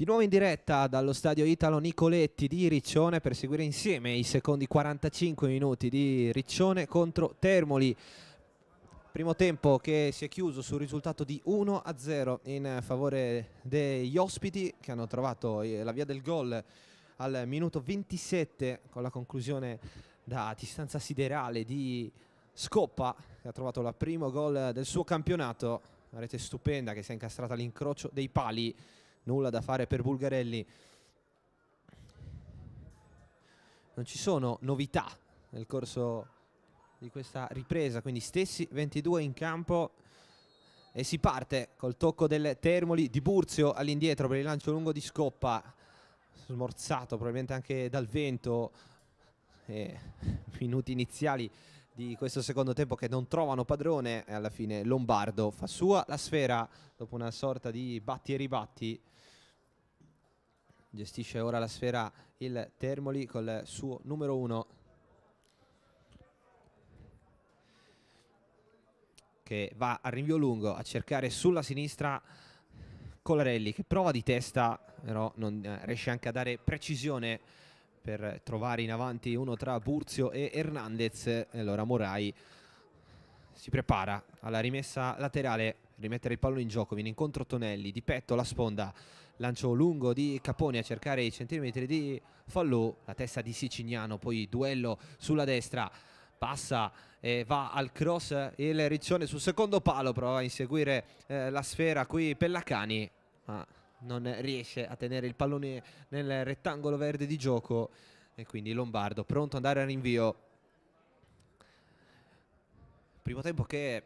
Speaker 1: Di nuovo in diretta dallo stadio Italo Nicoletti di Riccione per seguire insieme i secondi 45 minuti di Riccione contro Termoli. Primo tempo che si è chiuso sul risultato di 1-0 in favore degli ospiti che hanno trovato eh, la via del gol al minuto 27 con la conclusione da distanza siderale di Scoppa che ha trovato il primo gol del suo campionato. Una rete stupenda che si è incastrata all'incrocio dei pali nulla da fare per Bulgarelli. Non ci sono novità nel corso di questa ripresa, quindi stessi 22 in campo e si parte col tocco del Termoli di Burzio all'indietro per il lancio lungo di Scoppa, smorzato probabilmente anche dal vento. E minuti iniziali di questo secondo tempo che non trovano padrone e alla fine Lombardo fa sua la sfera dopo una sorta di batti e ribatti gestisce ora la sfera il Termoli col suo numero 1 che va a rinvio lungo a cercare sulla sinistra Colarelli che prova di testa però non eh, riesce anche a dare precisione per trovare in avanti uno tra Burzio e Hernandez e allora Morai si prepara alla rimessa laterale rimettere il pallone in gioco viene incontro Tonelli di petto la sponda lancio lungo di Capone a cercare i centimetri di Fallou, la testa di Sicignano, poi duello sulla destra, passa e va al cross il Riccione sul secondo palo, prova a inseguire eh, la sfera qui Pellacani, ma non riesce a tenere il pallone nel rettangolo verde di gioco e quindi Lombardo pronto ad andare a rinvio. Primo tempo che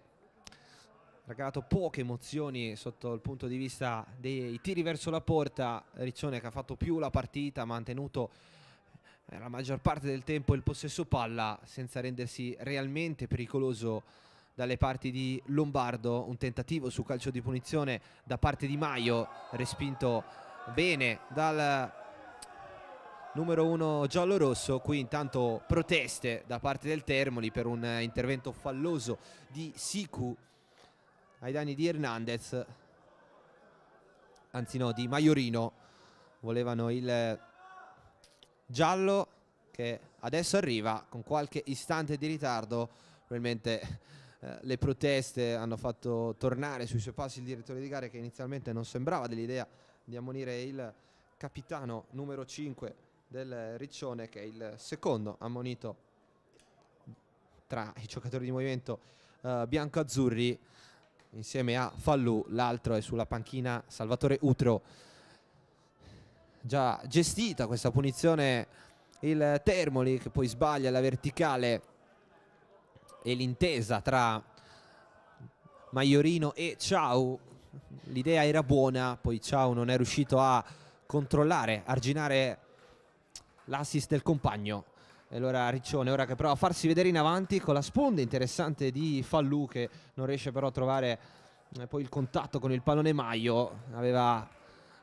Speaker 1: regalato poche emozioni sotto il punto di vista dei tiri verso la porta, Riccione che ha fatto più la partita, ha mantenuto eh, la maggior parte del tempo il possesso palla senza rendersi realmente pericoloso dalle parti di Lombardo, un tentativo su calcio di punizione da parte di Maio, respinto bene dal numero uno giallo-rosso, qui intanto proteste da parte del Termoli per un eh, intervento falloso di Siku ai danni di Hernandez anzi no di Maiorino volevano il giallo che adesso arriva con qualche istante di ritardo probabilmente eh, le proteste hanno fatto tornare sui suoi passi il direttore di gare che inizialmente non sembrava dell'idea di ammonire il capitano numero 5 del Riccione che è il secondo ammonito tra i giocatori di movimento eh, bianco-azzurri insieme a Fallù, l'altro è sulla panchina Salvatore Utro. Già gestita questa punizione il Termoli che poi sbaglia la verticale e l'intesa tra Maiorino e Ciao. L'idea era buona, poi Ciao non è riuscito a controllare, arginare l'assist del compagno e allora Riccione ora che prova a farsi vedere in avanti con la sponda interessante di Fallù che non riesce però a trovare eh, poi il contatto con il pallone Maio. Aveva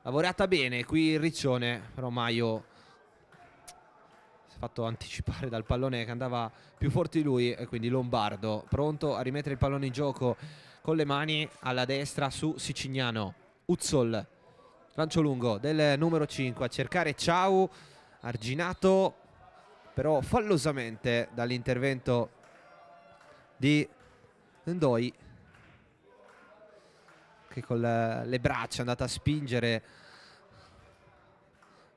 Speaker 1: lavorata bene qui Riccione, però Maio si è fatto anticipare dal pallone che andava più forte di lui e quindi Lombardo pronto a rimettere il pallone in gioco con le mani alla destra su Sicignano. Uzzol, lancio lungo del numero 5 a cercare Ciao, arginato però fallosamente dall'intervento di Ndoi che con le braccia è andata a spingere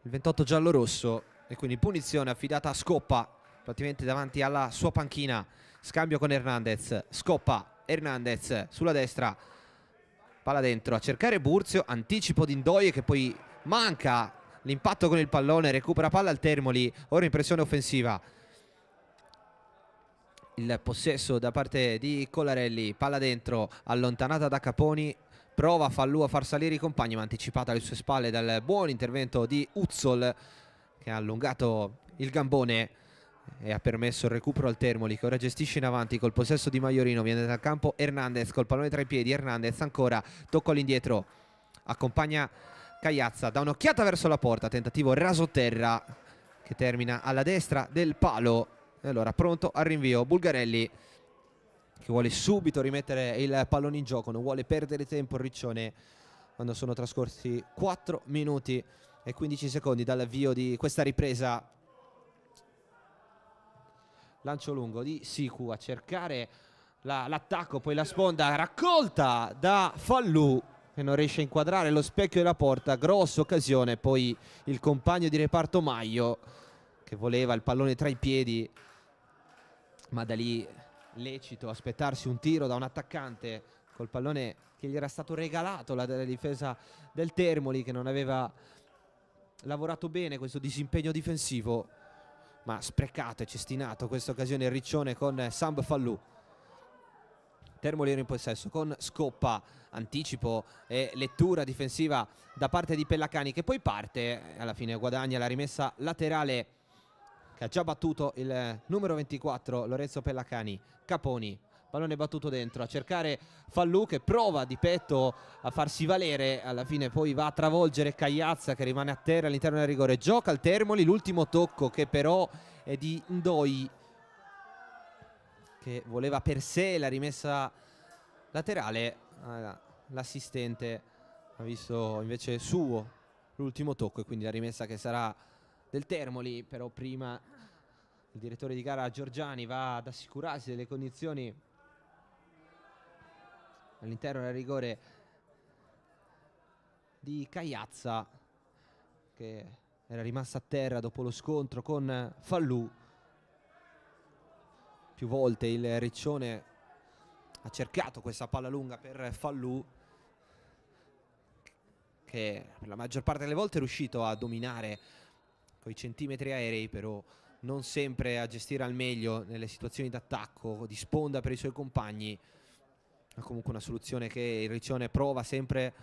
Speaker 1: il 28 giallo-rosso e quindi punizione affidata a Scoppa praticamente davanti alla sua panchina scambio con Hernandez Scoppa, Hernandez sulla destra palla dentro a cercare Burzio anticipo di Ndoye che poi manca l'impatto con il pallone, recupera palla al Termoli, ora in pressione offensiva. Il possesso da parte di Colarelli, palla dentro, allontanata da Caponi, prova Fallù a far salire i compagni, ma anticipata alle sue spalle dal buon intervento di Uzzol che ha allungato il gambone e ha permesso il recupero al Termoli che ora gestisce in avanti col possesso di Maiorino viene dal campo Hernandez col pallone tra i piedi Hernandez ancora tocco all'indietro accompagna Cagliazza dà un'occhiata verso la porta, tentativo rasoterra che termina alla destra del palo. E Allora, pronto al rinvio. Bulgarelli che vuole subito rimettere il pallone in gioco, non vuole perdere tempo Riccione quando sono trascorsi 4 minuti e 15 secondi dall'avvio di questa ripresa. Lancio lungo di Siku a cercare l'attacco, poi la sponda raccolta da Fallù che non riesce a inquadrare lo specchio della porta, grossa occasione, poi il compagno di reparto Maio che voleva il pallone tra i piedi, ma da lì lecito aspettarsi un tiro da un attaccante col pallone che gli era stato regalato la, la difesa del Termoli che non aveva lavorato bene questo disimpegno difensivo ma sprecato e cestinato questa occasione Riccione con Sam Fallù Termolino in possesso con scoppa, anticipo e lettura difensiva da parte di Pellacani che poi parte, eh, alla fine guadagna la rimessa laterale che ha già battuto il eh, numero 24 Lorenzo Pellacani, Caponi pallone battuto dentro a cercare Fallù che prova di petto a farsi valere alla fine poi va a travolgere Cagliazza che rimane a terra all'interno del rigore gioca al Termoli l'ultimo tocco che però è di Ndoi che voleva per sé la rimessa laterale, eh, l'assistente ha visto invece suo l'ultimo tocco e quindi la rimessa che sarà del Termoli, però prima il direttore di gara Giorgiani va ad assicurarsi delle condizioni all'interno del rigore di Cagliazza che era rimasta a terra dopo lo scontro con Fallù più volte il Riccione ha cercato questa palla lunga per Fallù che per la maggior parte delle volte è riuscito a dominare con i centimetri aerei però non sempre a gestire al meglio nelle situazioni d'attacco di sponda per i suoi compagni è comunque una soluzione che il Riccione prova sempre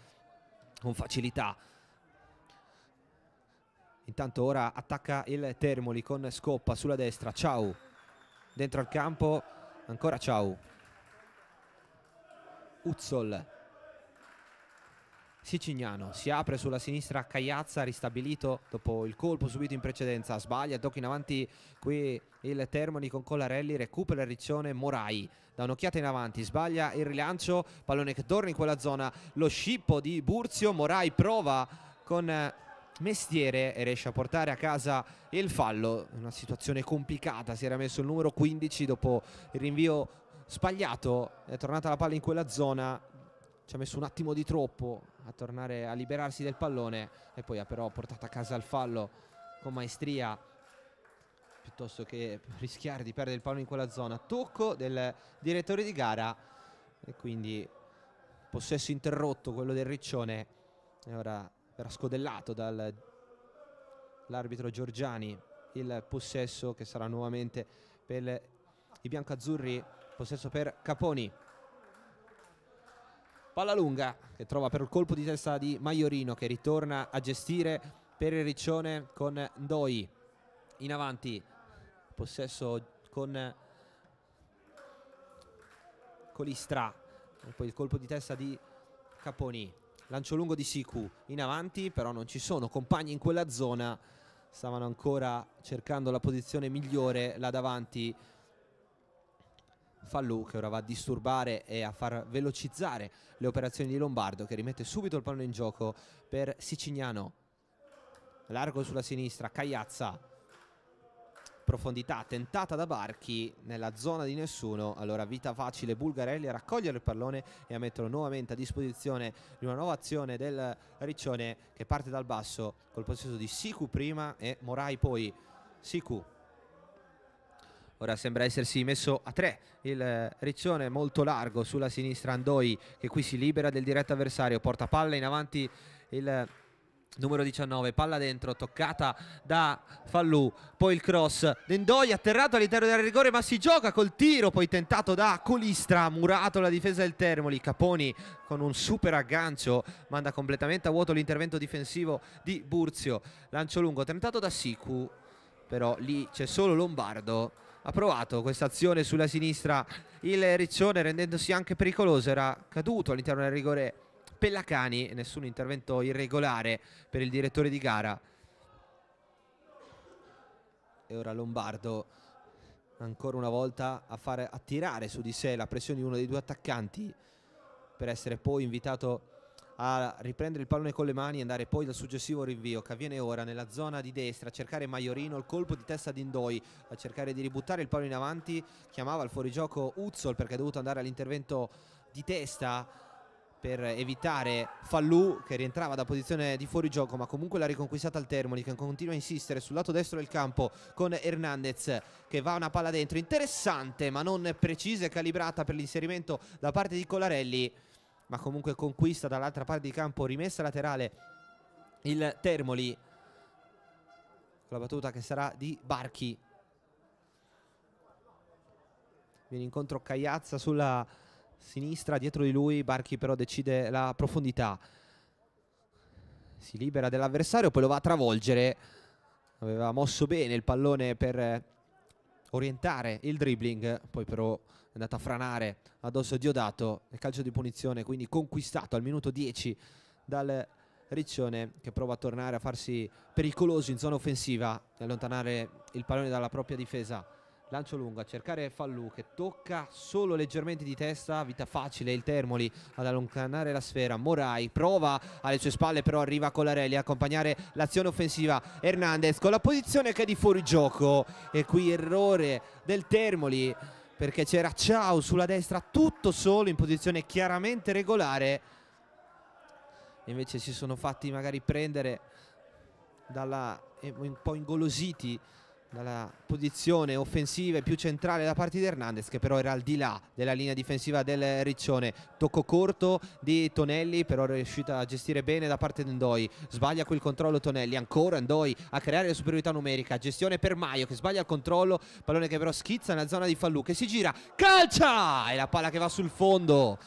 Speaker 1: con facilità intanto ora attacca il Termoli con Scoppa sulla destra ciao dentro al campo ancora Ciao Uzzol Sicignano si apre sulla sinistra Cagliazza ristabilito dopo il colpo subito in precedenza sbaglia tocca in avanti qui il Termoni con Collarelli recupera Riccione Morai da un'occhiata in avanti sbaglia il rilancio pallone che torna in quella zona lo scippo di Burzio Morai prova con mestiere e riesce a portare a casa il fallo, una situazione complicata, si era messo il numero 15 dopo il rinvio sbagliato, è tornata la palla in quella zona, ci ha messo un attimo di troppo a tornare a liberarsi del pallone e poi ha però portato a casa il fallo con maestria piuttosto che rischiare di perdere il pallone in quella zona, tocco del direttore di gara e quindi possesso interrotto quello del Riccione e ora verrà scodellato dall'arbitro Giorgiani il possesso che sarà nuovamente per i biancazzurri, possesso per Caponi. Palla lunga che trova per il colpo di testa di Maiorino che ritorna a gestire per il riccione con Ndoi in avanti, possesso con Colistra, poi il colpo di testa di Caponi lancio lungo di Siku in avanti però non ci sono compagni in quella zona stavano ancora cercando la posizione migliore là davanti Fallu che ora va a disturbare e a far velocizzare le operazioni di Lombardo che rimette subito il pallone in gioco per Sicignano largo sulla sinistra Cagliazza profondità tentata da Barchi nella zona di nessuno allora vita facile Bulgarelli a raccogliere il pallone e a metterlo nuovamente a disposizione di una nuova azione del Riccione che parte dal basso col possesso di Siku prima e Morai poi Siku Ora sembra essersi messo a tre il Riccione molto largo sulla sinistra Andoi che qui si libera del diretto avversario, porta palla in avanti il numero 19, palla dentro, toccata da Fallù, poi il cross, Dendoi atterrato all'interno del rigore ma si gioca col tiro, poi tentato da Colistra, murato la difesa del Termoli, Caponi con un super aggancio manda completamente a vuoto l'intervento difensivo di Burzio, lancio lungo, tentato da Siku però lì c'è solo Lombardo, ha provato questa azione sulla sinistra il Riccione rendendosi anche pericoloso, era caduto all'interno del rigore Pellacani, nessun intervento irregolare per il direttore di gara. E ora Lombardo ancora una volta a, fare, a tirare su di sé la pressione di uno dei due attaccanti per essere poi invitato a riprendere il pallone con le mani e andare poi dal successivo rinvio che avviene ora nella zona di destra a cercare Maiorino, il colpo di testa di Indoi a cercare di ributtare il pallone in avanti chiamava il fuorigioco Uzzol perché è dovuto andare all'intervento di testa per evitare Fallù che rientrava da posizione di fuorigioco ma comunque l'ha riconquistata al Termoli che continua a insistere sul lato destro del campo con Hernandez che va una palla dentro interessante ma non precisa e calibrata per l'inserimento da parte di Colarelli ma comunque conquista dall'altra parte di campo rimessa laterale il Termoli con la battuta che sarà di Barchi viene incontro Cagliazza sulla sinistra, dietro di lui Barchi però decide la profondità. Si libera dell'avversario, poi lo va a travolgere. Aveva mosso bene il pallone per orientare il dribbling, poi però è andato a franare addosso a Diodato. Il calcio di punizione quindi conquistato al minuto 10 dal Riccione che prova a tornare a farsi pericoloso in zona offensiva e allontanare il pallone dalla propria difesa lancio lungo a cercare Fallu che tocca solo leggermente di testa vita facile il Termoli ad allontanare la sfera Morai prova alle sue spalle però arriva Colarelli a accompagnare l'azione offensiva Hernandez con la posizione che è di fuori gioco e qui errore del Termoli perché c'era Ciao sulla destra tutto solo in posizione chiaramente regolare invece si sono fatti magari prendere dalla, eh, un po' ingolositi dalla posizione offensiva e più centrale da parte di Hernandez che però era al di là della linea difensiva del Riccione tocco corto di Tonelli però è riuscita a gestire bene da parte di Ndoi sbaglia quel controllo Tonelli ancora Ndoi a creare la superiorità numerica gestione per Maio che sbaglia il controllo pallone che però schizza nella zona di Fallu che si gira calcia e la palla che va sul fondo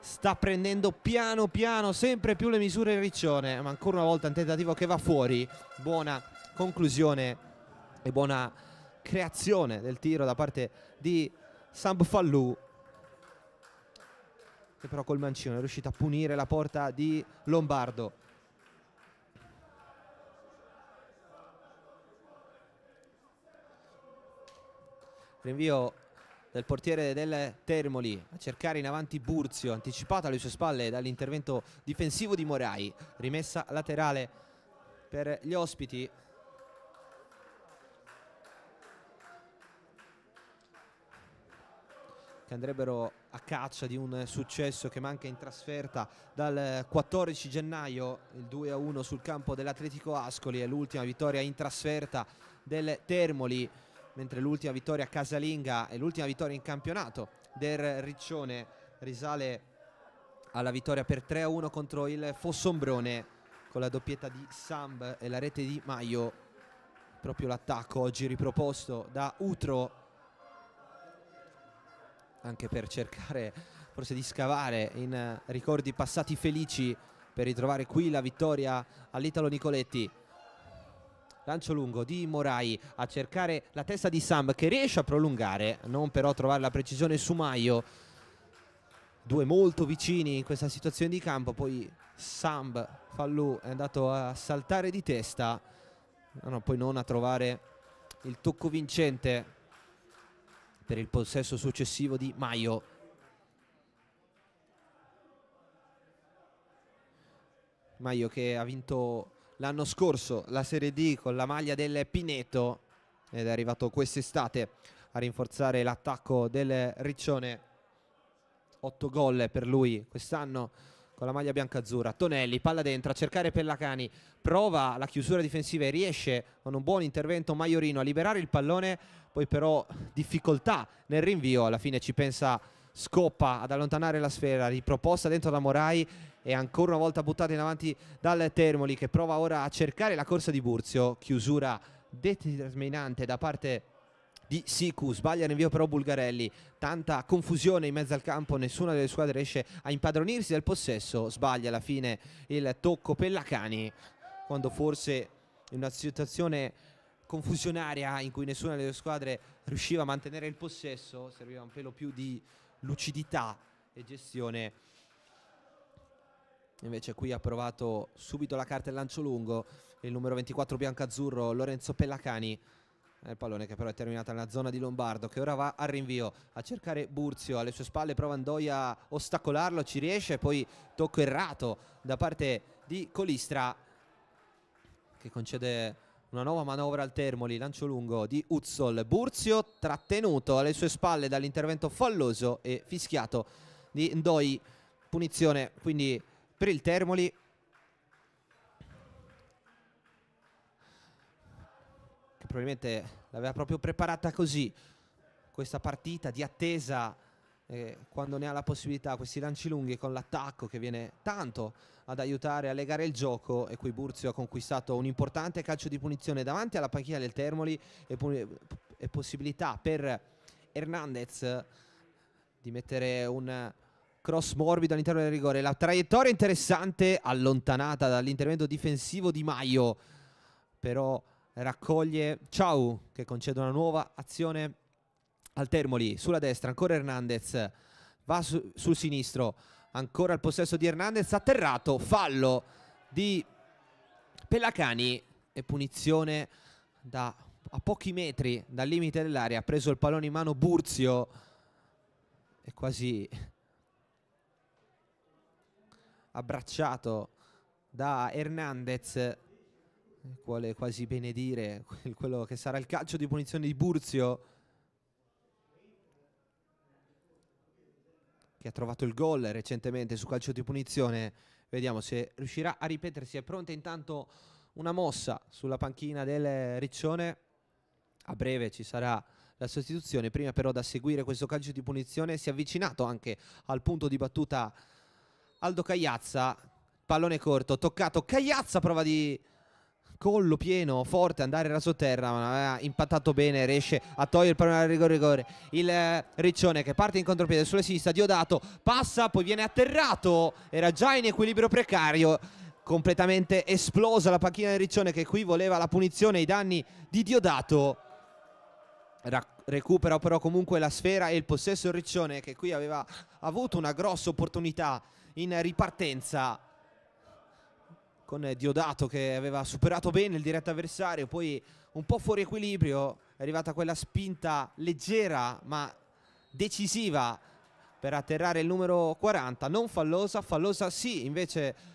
Speaker 1: sta prendendo piano piano sempre più le misure il Riccione ma ancora una volta un tentativo che va fuori buona conclusione e buona creazione del tiro da parte di Samb Fallu che però col mancino è riuscito a punire la porta di Lombardo rinvio del portiere del Termoli a cercare in avanti Burzio anticipato alle sue spalle dall'intervento difensivo di Morai rimessa laterale per gli ospiti che andrebbero a caccia di un successo che manca in trasferta dal 14 gennaio, il 2-1 a sul campo dell'Atletico Ascoli è l'ultima vittoria in trasferta del Termoli, mentre l'ultima vittoria casalinga e l'ultima vittoria in campionato del Riccione risale alla vittoria per 3-1 a contro il Fossombrone con la doppietta di Samb e la rete di Maio proprio l'attacco oggi riproposto da Utro anche per cercare forse di scavare in eh, ricordi passati felici per ritrovare qui la vittoria all'Italo Nicoletti. Lancio lungo di Morai a cercare la testa di Sam che riesce a prolungare, non però trovare la precisione su Maio. Due molto vicini in questa situazione di campo, poi Sam Fallù è andato a saltare di testa, no, no, poi non a trovare il tocco vincente per il possesso successivo di Maio. Maio che ha vinto l'anno scorso la Serie D con la maglia del Pineto ed è arrivato quest'estate a rinforzare l'attacco del Riccione. 8 gol per lui quest'anno con la maglia bianca-azzurra. Tonelli, palla dentro, a cercare Pellacani, prova la chiusura difensiva e riesce con un buon intervento Maiorino a liberare il pallone poi però difficoltà nel rinvio, alla fine ci pensa Scoppa ad allontanare la sfera, riproposta dentro da Morai e ancora una volta buttata in avanti dal Termoli che prova ora a cercare la corsa di Burzio, chiusura determinante da parte di Siku, sbaglia il rinvio però Bulgarelli, tanta confusione in mezzo al campo, nessuna delle squadre riesce a impadronirsi del possesso, sbaglia alla fine il tocco Pellacani quando forse in una situazione confusionaria in cui nessuna delle due squadre riusciva a mantenere il possesso, serviva un pelo più di lucidità e gestione. Invece qui ha provato subito la carta e il lancio lungo il numero 24 bianco-azzurro Lorenzo Pellacani. Il pallone che però è terminato nella zona di Lombardo che ora va al rinvio a cercare Burzio alle sue spalle prova Andoia a ostacolarlo ci riesce poi tocco errato da parte di Colistra che concede una nuova manovra al Termoli, lancio lungo di Uzzol. Burzio trattenuto alle sue spalle dall'intervento falloso e fischiato di Ndoi. Punizione quindi per il Termoli. Che probabilmente l'aveva proprio preparata così. Questa partita di attesa eh, quando ne ha la possibilità, questi lanci lunghi con l'attacco che viene tanto ad aiutare a legare il gioco e qui Burzio ha conquistato un importante calcio di punizione davanti alla panchina del Termoli e, e possibilità per Hernandez di mettere un cross morbido all'interno del rigore. La traiettoria interessante allontanata dall'intervento difensivo di Maio, però raccoglie Ciao che concede una nuova azione al Termoli, sulla destra ancora Hernandez, va su, sul sinistro, ancora il possesso di Hernandez, atterrato, fallo di Pellacani e punizione da, a pochi metri dal limite dell'area, ha preso il pallone in mano Burzio è quasi abbracciato da Hernandez vuole quasi benedire quello che sarà il calcio di punizione di Burzio che ha trovato il gol recentemente su calcio di punizione. Vediamo se riuscirà a ripetersi. È pronta intanto una mossa sulla panchina del Riccione. A breve ci sarà la sostituzione. Prima però da seguire questo calcio di punizione si è avvicinato anche al punto di battuta Aldo Cagliazza. Pallone corto, toccato. Cagliazza prova di collo pieno, forte, andare rasoterra, ma aveva eh, impattato bene, riesce a togliere il pallone al rigore, rigore. Il eh, Riccione che parte in contropiede sulla sinistra, Diodato passa, poi viene atterrato, era già in equilibrio precario completamente esplosa la panchina del Riccione che qui voleva la punizione ai danni di Diodato recupera però comunque la sfera e il possesso Riccione che qui aveva avuto una grossa opportunità in ripartenza con Diodato che aveva superato bene il diretto avversario, poi un po' fuori equilibrio, è arrivata quella spinta leggera ma decisiva per atterrare il numero 40, non fallosa, fallosa sì, invece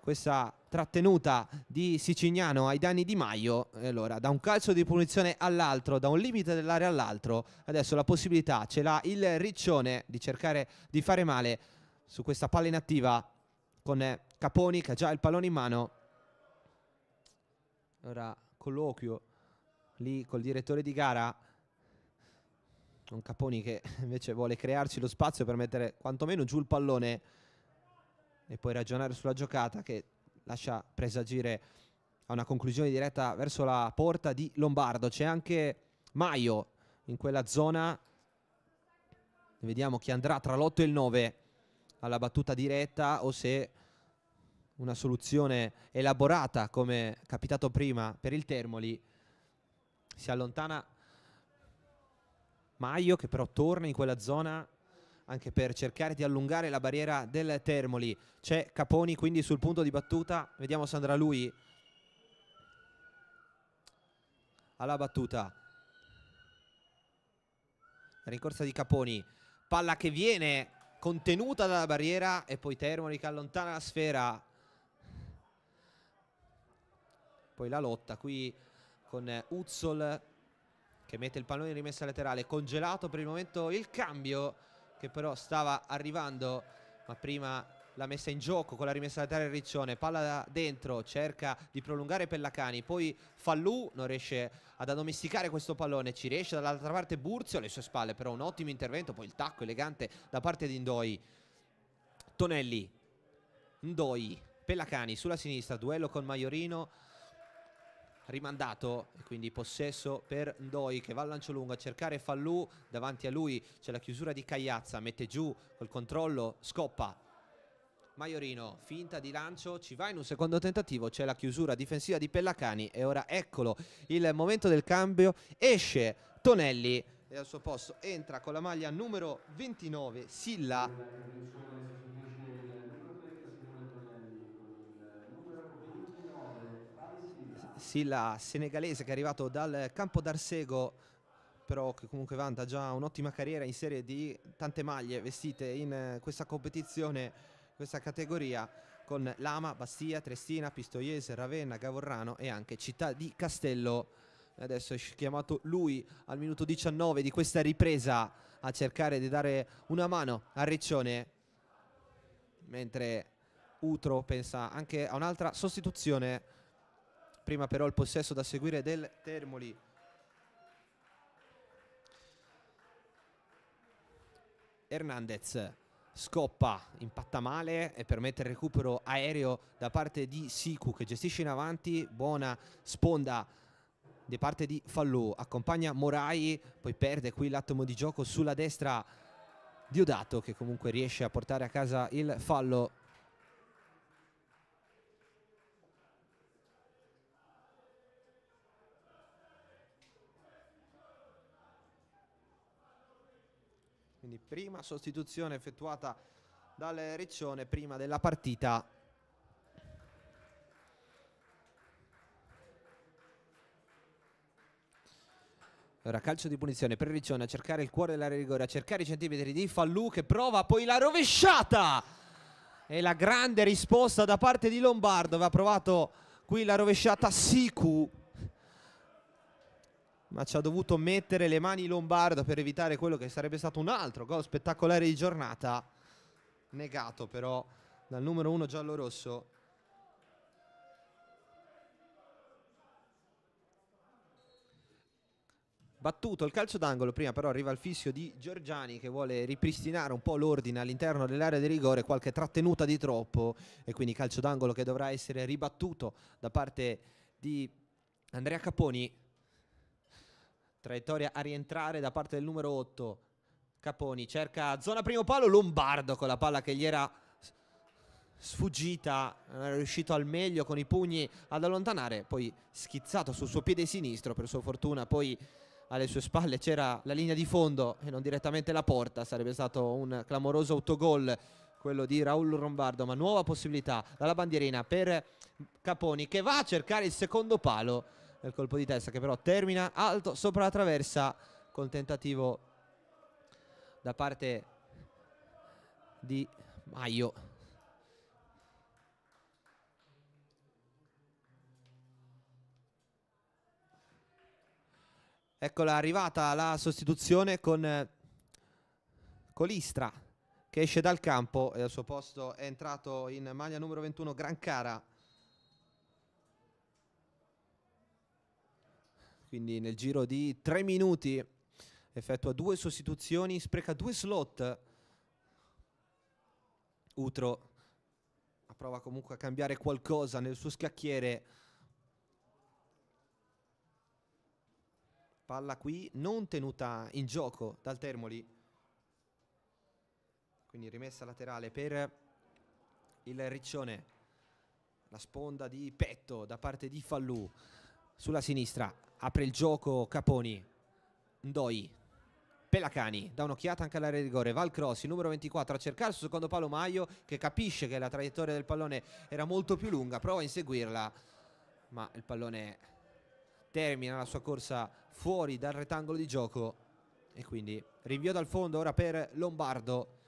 Speaker 1: questa trattenuta di Sicignano ai danni di Maio, e allora da un calcio di punizione all'altro, da un limite dell'area all'altro, adesso la possibilità ce l'ha il Riccione di cercare di fare male su questa palla inattiva con eh, Caponi che ha già il pallone in mano. Ora colloquio lì col direttore di gara. Con Caponi che invece vuole crearci lo spazio per mettere quantomeno giù il pallone e poi ragionare sulla giocata che lascia presagire a una conclusione diretta verso la porta di Lombardo. C'è anche Maio in quella zona. Vediamo chi andrà tra l'8 e il 9 alla battuta diretta o se una soluzione elaborata come capitato prima per il Termoli si allontana Maio che però torna in quella zona anche per cercare di allungare la barriera del Termoli c'è Caponi quindi sul punto di battuta vediamo se andrà lui alla battuta rincorsa di Caponi palla che viene contenuta dalla barriera e poi Termoli che allontana la sfera poi la lotta qui con Uzzol che mette il pallone in rimessa laterale congelato per il momento il cambio che però stava arrivando ma prima la messa in gioco con la rimessa da laterale Riccione, palla dentro, cerca di prolungare Pellacani, poi Fallù non riesce ad addomesticare questo pallone, ci riesce dall'altra parte Burzio alle sue spalle, però un ottimo intervento, poi il tacco elegante da parte di Ndoi, Tonelli, Ndoi, Pellacani sulla sinistra, duello con Maiorino, rimandato e quindi possesso per Ndoi che va al lancio lungo a cercare Fallù davanti a lui c'è la chiusura di Cagliazza mette giù col controllo scoppa Maiorino, finta di lancio, ci va in un secondo tentativo, c'è la chiusura difensiva di Pellacani e ora eccolo il momento del cambio, esce Tonelli e al suo posto entra con la maglia numero 29 Silla. Silla senegalese che è arrivato dal campo d'Arsego però che comunque vanta già un'ottima carriera in serie di tante maglie vestite in questa competizione questa categoria con Lama, Bastia, Trestina, Pistoiese, Ravenna, Gavorrano e anche Città di Castello. Adesso è chiamato lui al minuto 19 di questa ripresa a cercare di dare una mano a Riccione mentre Utro pensa anche a un'altra sostituzione prima però il possesso da seguire del Termoli Hernandez scoppa, impatta male e permette il recupero aereo da parte di Siku che gestisce in avanti, buona sponda da parte di Fallou, accompagna Morai, poi perde qui l'atomo di gioco sulla destra Diodato che comunque riesce a portare a casa il fallo Quindi prima sostituzione effettuata dal Riccione prima della partita Allora, calcio di punizione per Riccione a cercare il cuore dell'area rigore, a cercare i centimetri di Fallù che prova poi la rovesciata. E la grande risposta da parte di Lombardo, aveva provato qui la rovesciata Sicu ma ci ha dovuto mettere le mani Lombardo per evitare quello che sarebbe stato un altro gol spettacolare di giornata, negato però dal numero 1 giallo-rosso. Battuto il calcio d'angolo, prima però arriva il fischio di Giorgiani che vuole ripristinare un po' l'ordine all'interno dell'area di rigore, qualche trattenuta di troppo e quindi calcio d'angolo che dovrà essere ribattuto da parte di Andrea Caponi. Traiettoria a rientrare da parte del numero 8. Caponi cerca zona primo palo, Lombardo con la palla che gli era sfuggita, non era riuscito al meglio con i pugni ad allontanare, poi schizzato sul suo piede sinistro, per sua fortuna poi alle sue spalle c'era la linea di fondo e non direttamente la porta, sarebbe stato un clamoroso autogol quello di Raul Lombardo, ma nuova possibilità dalla bandierina per Caponi che va a cercare il secondo palo nel colpo di testa che però termina alto sopra la traversa col tentativo da parte di Maio Eccola arrivata la sostituzione con eh, Colistra che esce dal campo e al suo posto è entrato in maglia numero 21 Gran Cara quindi nel giro di tre minuti effettua due sostituzioni, spreca due slot. Utro prova comunque a cambiare qualcosa nel suo scacchiere. Palla qui non tenuta in gioco dal Termoli. Quindi rimessa laterale per il Riccione. La sponda di petto da parte di Fallù sulla sinistra apre il gioco Caponi, Ndoi, Pelacani, dà un'occhiata anche all'area di rigore, Valcrossi numero 24 a cercare il secondo palo Maio che capisce che la traiettoria del pallone era molto più lunga, prova a inseguirla, ma il pallone termina la sua corsa fuori dal rettangolo di gioco e quindi rinvio dal fondo ora per Lombardo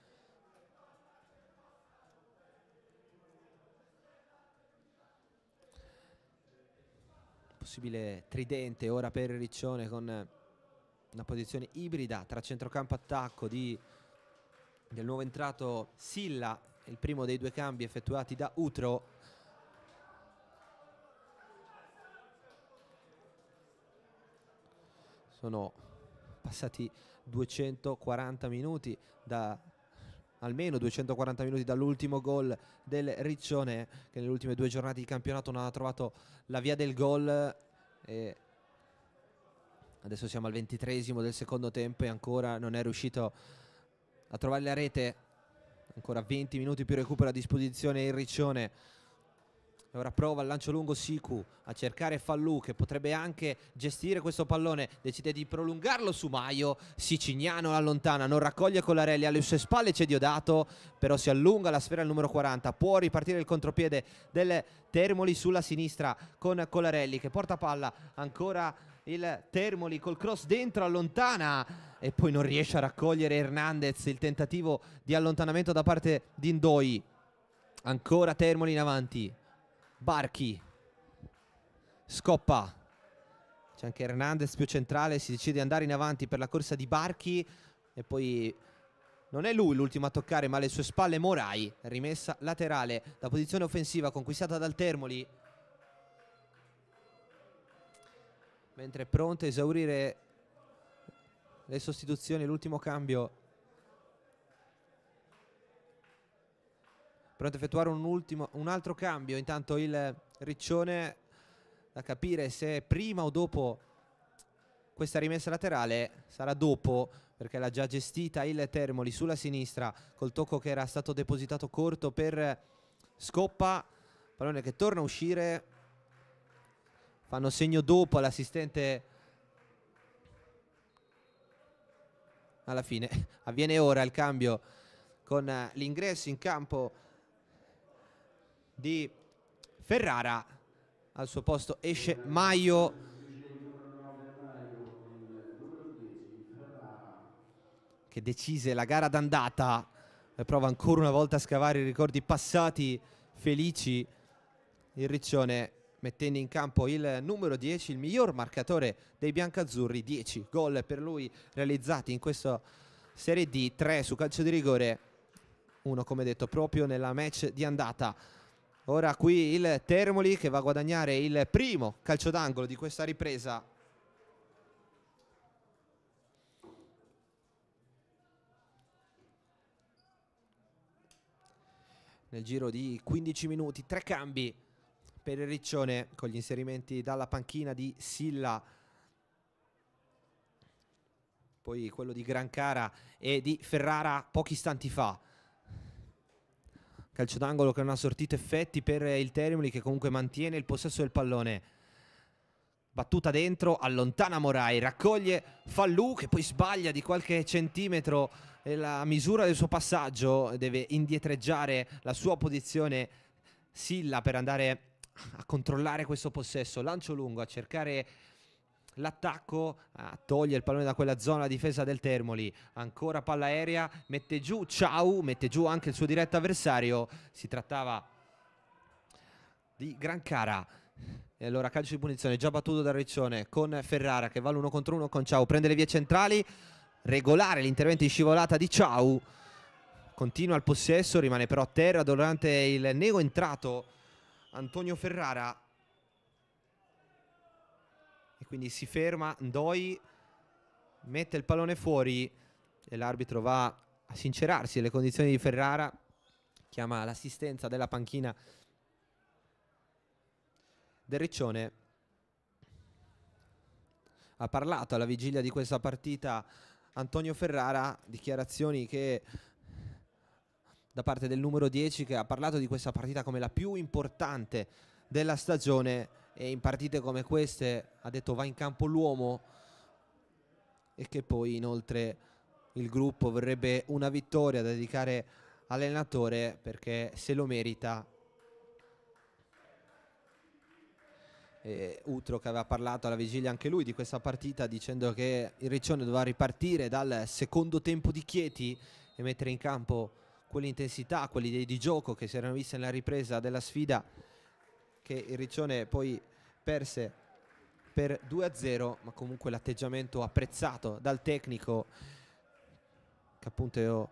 Speaker 1: possibile tridente ora per Riccione con una posizione ibrida tra centrocampo attacco di, del nuovo entrato Silla, il primo dei due cambi effettuati da Utro. Sono passati 240 minuti da almeno 240 minuti dall'ultimo gol del Riccione che nelle ultime due giornate di campionato non ha trovato la via del gol. E adesso siamo al ventitresimo del secondo tempo e ancora non è riuscito a trovare la rete. Ancora 20 minuti più recupero a disposizione il Riccione e ora prova il lancio lungo Siku a cercare Fallu che potrebbe anche gestire questo pallone decide di prolungarlo su Maio Sicignano allontana non raccoglie Colarelli. alle sue spalle c'è Diodato però si allunga la sfera al numero 40 può ripartire il contropiede del Termoli sulla sinistra con Colarelli che porta palla ancora il Termoli col cross dentro allontana e poi non riesce a raccogliere Hernandez il tentativo di allontanamento da parte di Indoi ancora Termoli in avanti Barchi scoppa c'è anche Hernandez più centrale si decide di andare in avanti per la corsa di Barchi e poi non è lui l'ultimo a toccare ma alle sue spalle Morai rimessa laterale da posizione offensiva conquistata dal Termoli mentre è pronto a esaurire le sostituzioni l'ultimo cambio pronto a effettuare un, ultimo, un altro cambio, intanto il Riccione da capire se prima o dopo questa rimessa laterale sarà dopo perché l'ha già gestita il Termoli sulla sinistra col tocco che era stato depositato corto per Scoppa pallone che torna a uscire fanno segno dopo all'assistente alla fine avviene ora il cambio con l'ingresso in campo di Ferrara. Al suo posto esce Maio. Che decise la gara d'andata e prova ancora una volta a scavare i ricordi passati felici. Il Riccione mettendo in campo il numero 10, il miglior marcatore dei biancazzurri, 10 gol per lui realizzati in questa Serie D, 3 su calcio di rigore, uno come detto proprio nella match di andata. Ora qui il Termoli che va a guadagnare il primo calcio d'angolo di questa ripresa. Nel giro di 15 minuti, tre cambi per il Riccione con gli inserimenti dalla panchina di Silla. Poi quello di Grancara e di Ferrara pochi istanti fa calcio d'angolo che non ha sortito effetti per il Termoli che comunque mantiene il possesso del pallone battuta dentro, allontana Morai, raccoglie Fallù che poi sbaglia di qualche centimetro la misura del suo passaggio, deve indietreggiare la sua posizione Silla per andare a controllare questo possesso, lancio lungo a cercare l'attacco ah, toglie il pallone da quella zona la difesa del Termoli ancora palla aerea mette giù Ciao mette giù anche il suo diretto avversario si trattava di Gran Cara e allora calcio di punizione già battuto da Riccione con Ferrara che va l'uno contro uno con Ciao prende le vie centrali regolare l'intervento in scivolata di Ciao continua il possesso rimane però a terra durante il nego entrato Antonio Ferrara e quindi si ferma Ndoi mette il pallone fuori e l'arbitro va a sincerarsi delle condizioni di Ferrara chiama l'assistenza della panchina del Riccione ha parlato alla vigilia di questa partita Antonio Ferrara dichiarazioni che da parte del numero 10 che ha parlato di questa partita come la più importante della stagione e in partite come queste ha detto va in campo l'uomo e che poi inoltre il gruppo vorrebbe una vittoria da dedicare all'allenatore perché se lo merita e Utro che aveva parlato alla vigilia anche lui di questa partita dicendo che il Riccione doveva ripartire dal secondo tempo di Chieti e mettere in campo quell'intensità, quell'idea di gioco che si erano viste nella ripresa della sfida che il Riccione poi perse per 2-0, ma comunque l'atteggiamento apprezzato dal tecnico che appunto io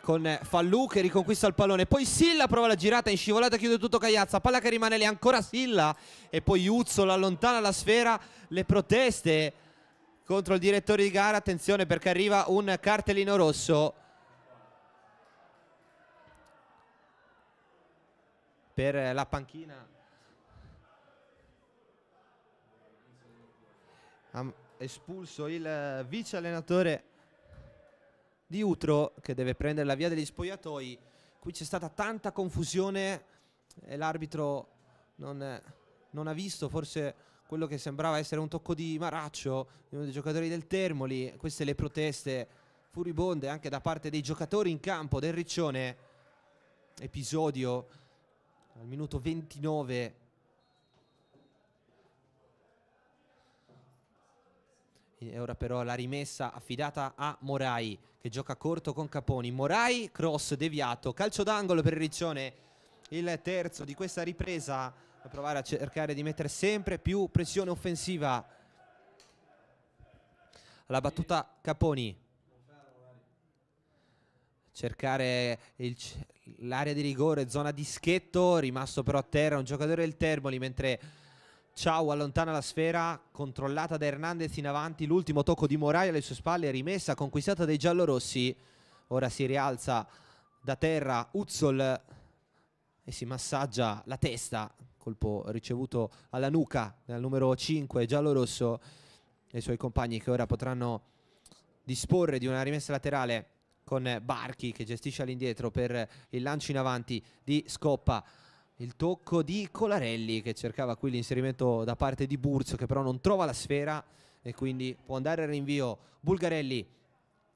Speaker 1: con Fallu che riconquista il pallone poi Silla prova la girata in scivolata chiude tutto Cagliazza palla che rimane lì ancora Silla e poi Uzzola allontana la sfera le proteste contro il direttore di gara attenzione perché arriva un cartellino rosso per la panchina. Ha espulso il vice allenatore di Utro che deve prendere la via degli spogliatoi. Qui c'è stata tanta confusione e l'arbitro non, non ha visto forse quello che sembrava essere un tocco di Maraccio, uno dei giocatori del Termoli. Queste le proteste furibonde anche da parte dei giocatori in campo del Riccione. Episodio al minuto 29 e ora però la rimessa affidata a Morai che gioca corto con Caponi Morai cross deviato calcio d'angolo per Riccione il terzo di questa ripresa a provare a cercare di mettere sempre più pressione offensiva alla battuta Caponi cercare il, l'area di rigore, zona di schetto, rimasto però a terra un giocatore del Termoli, mentre Ciao allontana la sfera, controllata da Hernandez in avanti, l'ultimo tocco di Morai alle sue spalle, rimessa, conquistata dai giallorossi, ora si rialza da terra Uzzol e si massaggia la testa, colpo ricevuto alla nuca dal numero 5 giallorosso e i suoi compagni che ora potranno disporre di una rimessa laterale con eh, Barchi che gestisce all'indietro per il lancio in avanti di Scoppa. Il tocco di Colarelli che cercava qui l'inserimento da parte di Burzo che però non trova la sfera e quindi può andare al rinvio Bulgarelli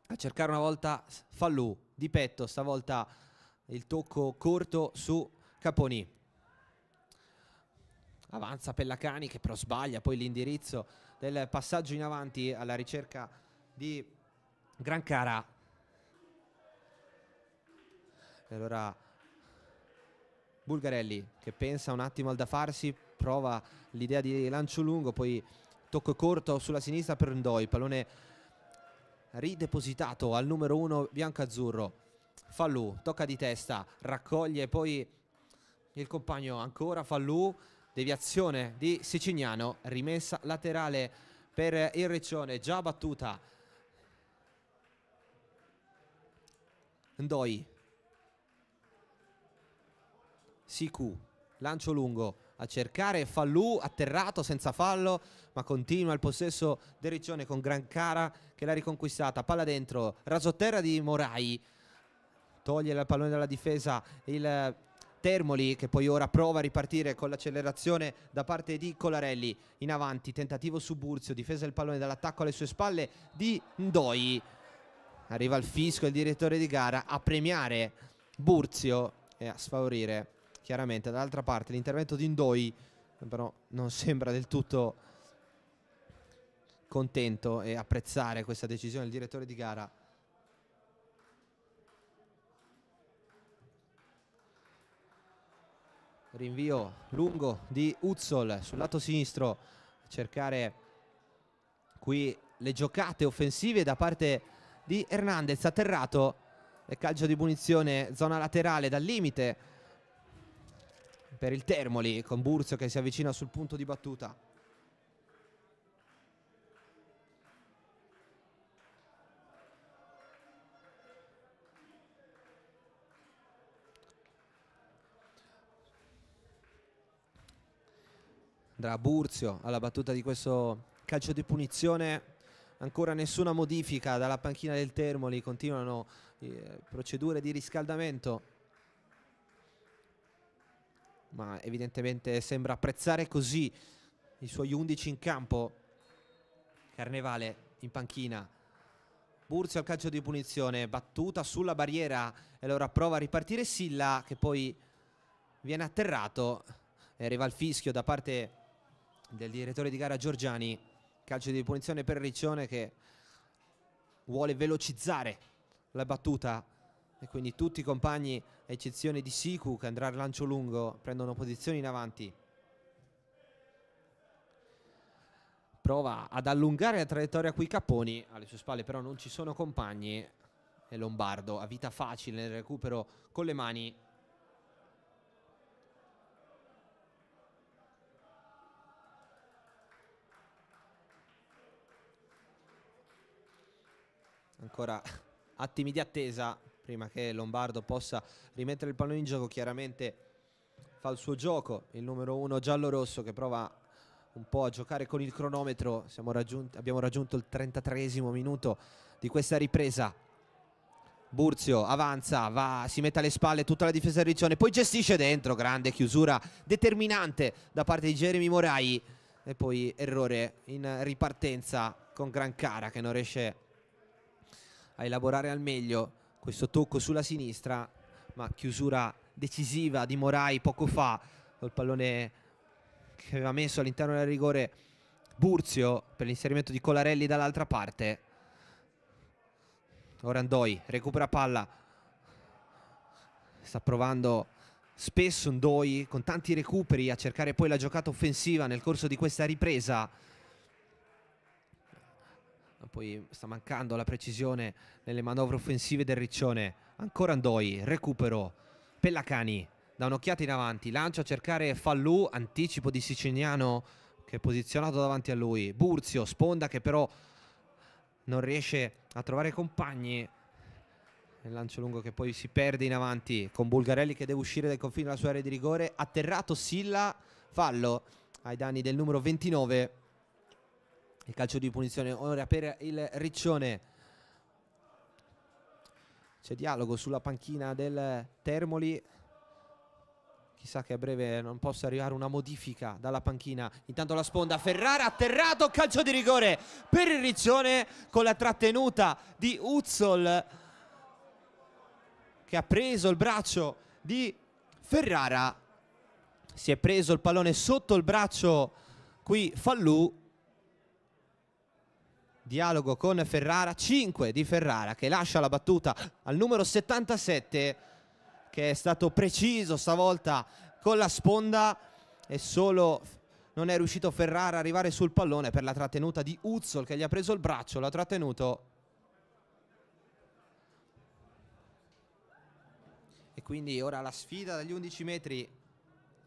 Speaker 1: a cercare una volta Fallù di petto, stavolta il tocco corto su Caponi. Avanza Pellacani che però sbaglia poi l'indirizzo del passaggio in avanti alla ricerca di Grancara e allora Bulgarelli che pensa un attimo al da farsi, prova l'idea di lancio lungo, poi tocco corto sulla sinistra per Ndoi, pallone ridepositato al numero 1 bianco-azzurro. Fallù, tocca di testa, raccoglie poi il compagno ancora Fallù, deviazione di Sicignano, rimessa laterale per il Riccione, già battuta. Ndoi Siku, lancio lungo a cercare Fallù, atterrato senza fallo, ma continua il possesso del Riccione con Gran Cara che l'ha riconquistata, palla dentro, rasoterra di Morai, toglie il pallone dalla difesa il Termoli che poi ora prova a ripartire con l'accelerazione da parte di Colarelli in avanti, tentativo su Burzio, difesa del pallone dall'attacco alle sue spalle di Ndoi. Arriva il fisco, il direttore di gara, a premiare Burzio e a sfavorire chiaramente. Dall'altra parte l'intervento di Indoi però non sembra del tutto contento e apprezzare questa decisione il direttore di gara. Rinvio lungo di Uzzol sul lato sinistro, cercare qui le giocate offensive da parte di Hernandez, atterrato, e calcio di punizione, zona laterale dal limite, per il Termoli con Burzio che si avvicina sul punto di battuta. Andrà Burzio alla battuta di questo calcio di punizione ancora nessuna modifica dalla panchina del Termoli, continuano eh, procedure di riscaldamento ma evidentemente sembra apprezzare così i suoi 11 in campo. Carnevale in panchina. Burzio al calcio di punizione, battuta sulla barriera e allora prova a ripartire Silla che poi viene atterrato e arriva il fischio da parte del direttore di gara Giorgiani. Calcio di punizione per Riccione che vuole velocizzare la battuta e quindi tutti i compagni a eccezione di Siku che andrà al lancio lungo prendono posizione in avanti prova ad allungare la traiettoria qui Capponi alle sue spalle però non ci sono compagni e Lombardo a vita facile nel recupero con le mani ancora attimi di attesa prima che Lombardo possa rimettere il pallone in gioco chiaramente fa il suo gioco il numero uno giallo-rosso che prova un po' a giocare con il cronometro raggiunti, abbiamo raggiunto il 33 esimo minuto di questa ripresa Burzio avanza, va, si mette alle spalle tutta la difesa del Riccione, poi gestisce dentro, grande chiusura determinante da parte di Jeremy Morai e poi errore in ripartenza con Gran Cara che non riesce a elaborare al meglio questo tocco sulla sinistra, ma chiusura decisiva di Morai poco fa col pallone che aveva messo all'interno del rigore Burzio per l'inserimento di Colarelli dall'altra parte. Orandoi recupera palla, sta provando spesso Ndoi con tanti recuperi a cercare poi la giocata offensiva nel corso di questa ripresa poi sta mancando la precisione nelle manovre offensive del Riccione ancora Andoi, recupero Pellacani, da un'occhiata in avanti lancia a cercare Fallù, anticipo di Siciliano che è posizionato davanti a lui, Burzio, Sponda che però non riesce a trovare compagni il lancio lungo che poi si perde in avanti con Bulgarelli che deve uscire dai confini della sua area di rigore, atterrato Silla, fallo ai danni del numero 29 il calcio di punizione ora per il Riccione c'è dialogo sulla panchina del Termoli chissà che a breve non possa arrivare una modifica dalla panchina intanto la sponda Ferrara atterrato calcio di rigore per il Riccione con la trattenuta di Uzzol che ha preso il braccio di Ferrara si è preso il pallone sotto il braccio qui Fallù dialogo con Ferrara, 5 di Ferrara che lascia la battuta al numero 77 che è stato preciso stavolta con la sponda e solo non è riuscito Ferrara a arrivare sul pallone per la trattenuta di Uzzol che gli ha preso il braccio, l'ha trattenuto e quindi ora la sfida dagli 11 metri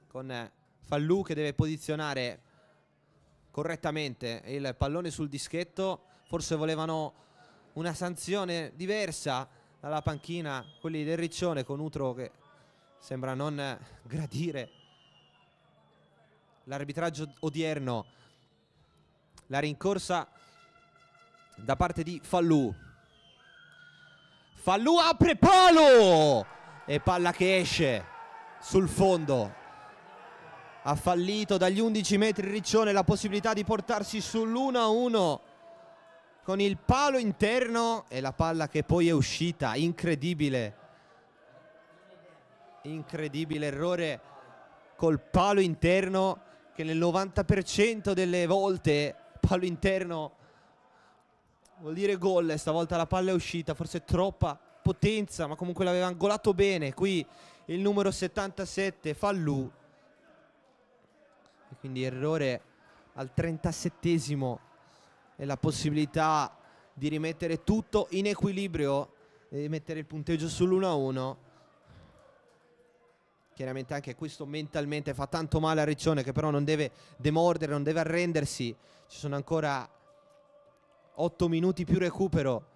Speaker 1: con Fallù che deve posizionare correttamente il pallone sul dischetto forse volevano una sanzione diversa dalla panchina, quelli del Riccione con Utro che sembra non gradire l'arbitraggio odierno, la rincorsa da parte di Fallù. Fallù apre palo e palla che esce sul fondo ha fallito dagli 11 metri Riccione la possibilità di portarsi sull'1-1 con il palo interno e la palla che poi è uscita, incredibile. Incredibile errore col palo interno che nel 90% delle volte palo interno vuol dire gol, stavolta la palla è uscita, forse troppa potenza, ma comunque l'aveva angolato bene. Qui il numero 77 Fallu. E quindi errore al 37esimo e la possibilità di rimettere tutto in equilibrio e mettere il punteggio sull'1-1 chiaramente anche questo mentalmente fa tanto male a Riccione che però non deve demordere, non deve arrendersi ci sono ancora 8 minuti più recupero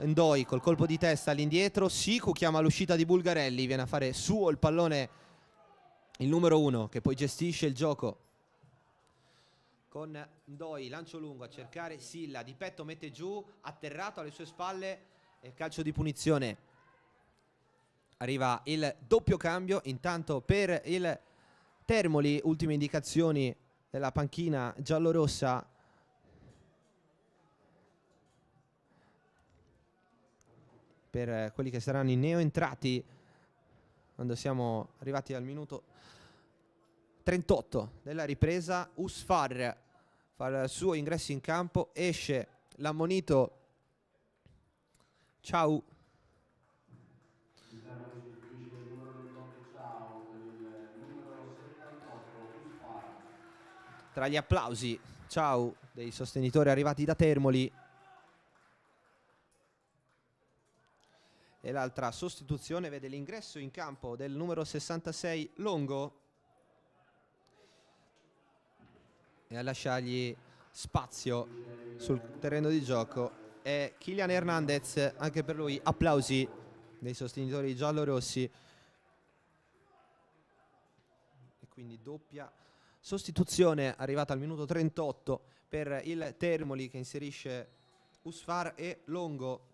Speaker 1: Ndoi col colpo di testa all'indietro Siku chiama l'uscita di Bulgarelli viene a fare suo il pallone il numero 1 che poi gestisce il gioco con Ndoi, lancio lungo a cercare Silla, di petto mette giù, atterrato alle sue spalle e calcio di punizione. Arriva il doppio cambio, intanto per il Termoli, ultime indicazioni della panchina giallorossa. Per quelli che saranno i neoentrati quando siamo arrivati al minuto 38 della ripresa Usfar fa il suo ingresso in campo, esce l'ammonito Ciao. Tra gli applausi, ciao dei sostenitori arrivati da Termoli. E l'altra sostituzione vede l'ingresso in campo del numero 66 Longo. e a lasciargli spazio sul terreno di gioco è Kilian Hernandez, anche per lui applausi dei sostenitori giallorossi. E quindi doppia sostituzione arrivata al minuto 38 per il Termoli che inserisce Usfar e Longo.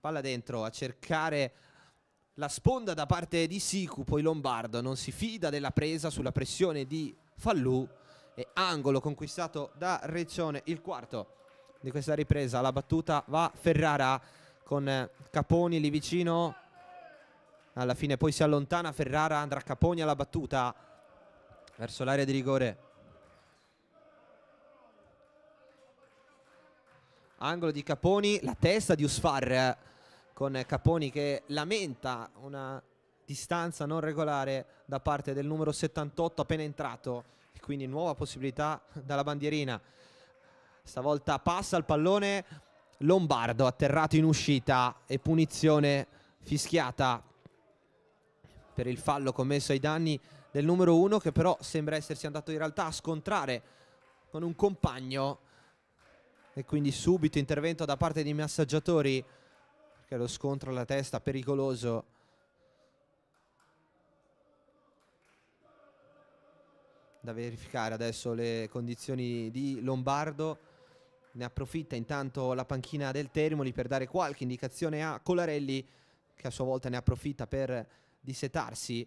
Speaker 1: Palla dentro a cercare la sponda da parte di Sicu, poi Lombardo non si fida della presa sulla pressione di Fallù e angolo conquistato da Reccione. Il quarto di questa ripresa, la battuta va Ferrara con Caponi lì vicino. Alla fine poi si allontana Ferrara, andrà Caponi alla battuta verso l'area di rigore. angolo di Caponi, la testa di Usfar eh, con Caponi che lamenta una distanza non regolare da parte del numero 78 appena entrato e quindi nuova possibilità dalla bandierina stavolta passa il pallone Lombardo atterrato in uscita e punizione fischiata per il fallo commesso ai danni del numero 1 che però sembra essersi andato in realtà a scontrare con un compagno e quindi subito intervento da parte dei massaggiatori che lo scontro alla testa pericoloso da verificare adesso le condizioni di Lombardo. Ne approfitta intanto la panchina del Termoli per dare qualche indicazione a Colarelli, che a sua volta ne approfitta per dissetarsi.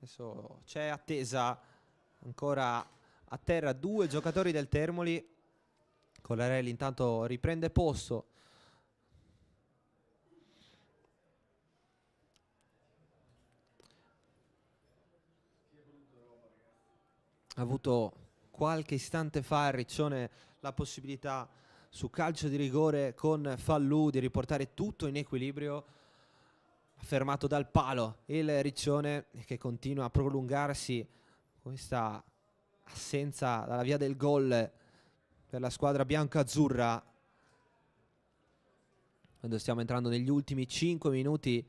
Speaker 1: Adesso c'è attesa ancora a terra due giocatori del Termoli. Colarelli intanto riprende posto avuto qualche istante fa Riccione la possibilità su calcio di rigore con Fallù di riportare tutto in equilibrio fermato dal palo il Riccione che continua a prolungarsi questa assenza dalla via del gol per la squadra bianca-azzurra quando stiamo entrando negli ultimi 5 minuti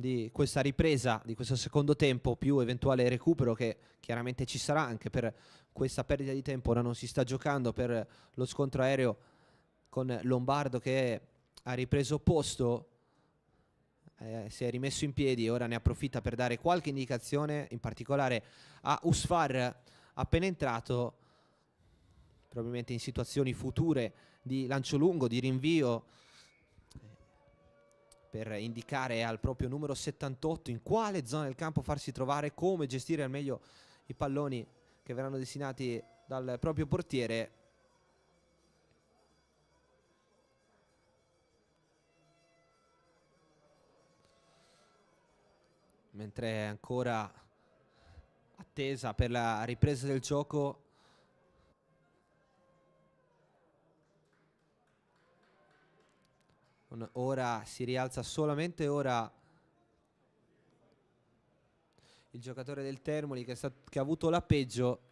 Speaker 1: di questa ripresa, di questo secondo tempo, più eventuale recupero che chiaramente ci sarà anche per questa perdita di tempo. Ora non si sta giocando per lo scontro aereo con Lombardo che ha ripreso posto, eh, si è rimesso in piedi ora ne approfitta per dare qualche indicazione, in particolare a Usfar appena entrato, probabilmente in situazioni future di lancio lungo, di rinvio per indicare al proprio numero 78 in quale zona del campo farsi trovare, come gestire al meglio i palloni che verranno destinati dal proprio portiere. Mentre è ancora attesa per la ripresa del gioco ora si rialza solamente ora il giocatore del Termoli che, stato, che ha avuto la peggio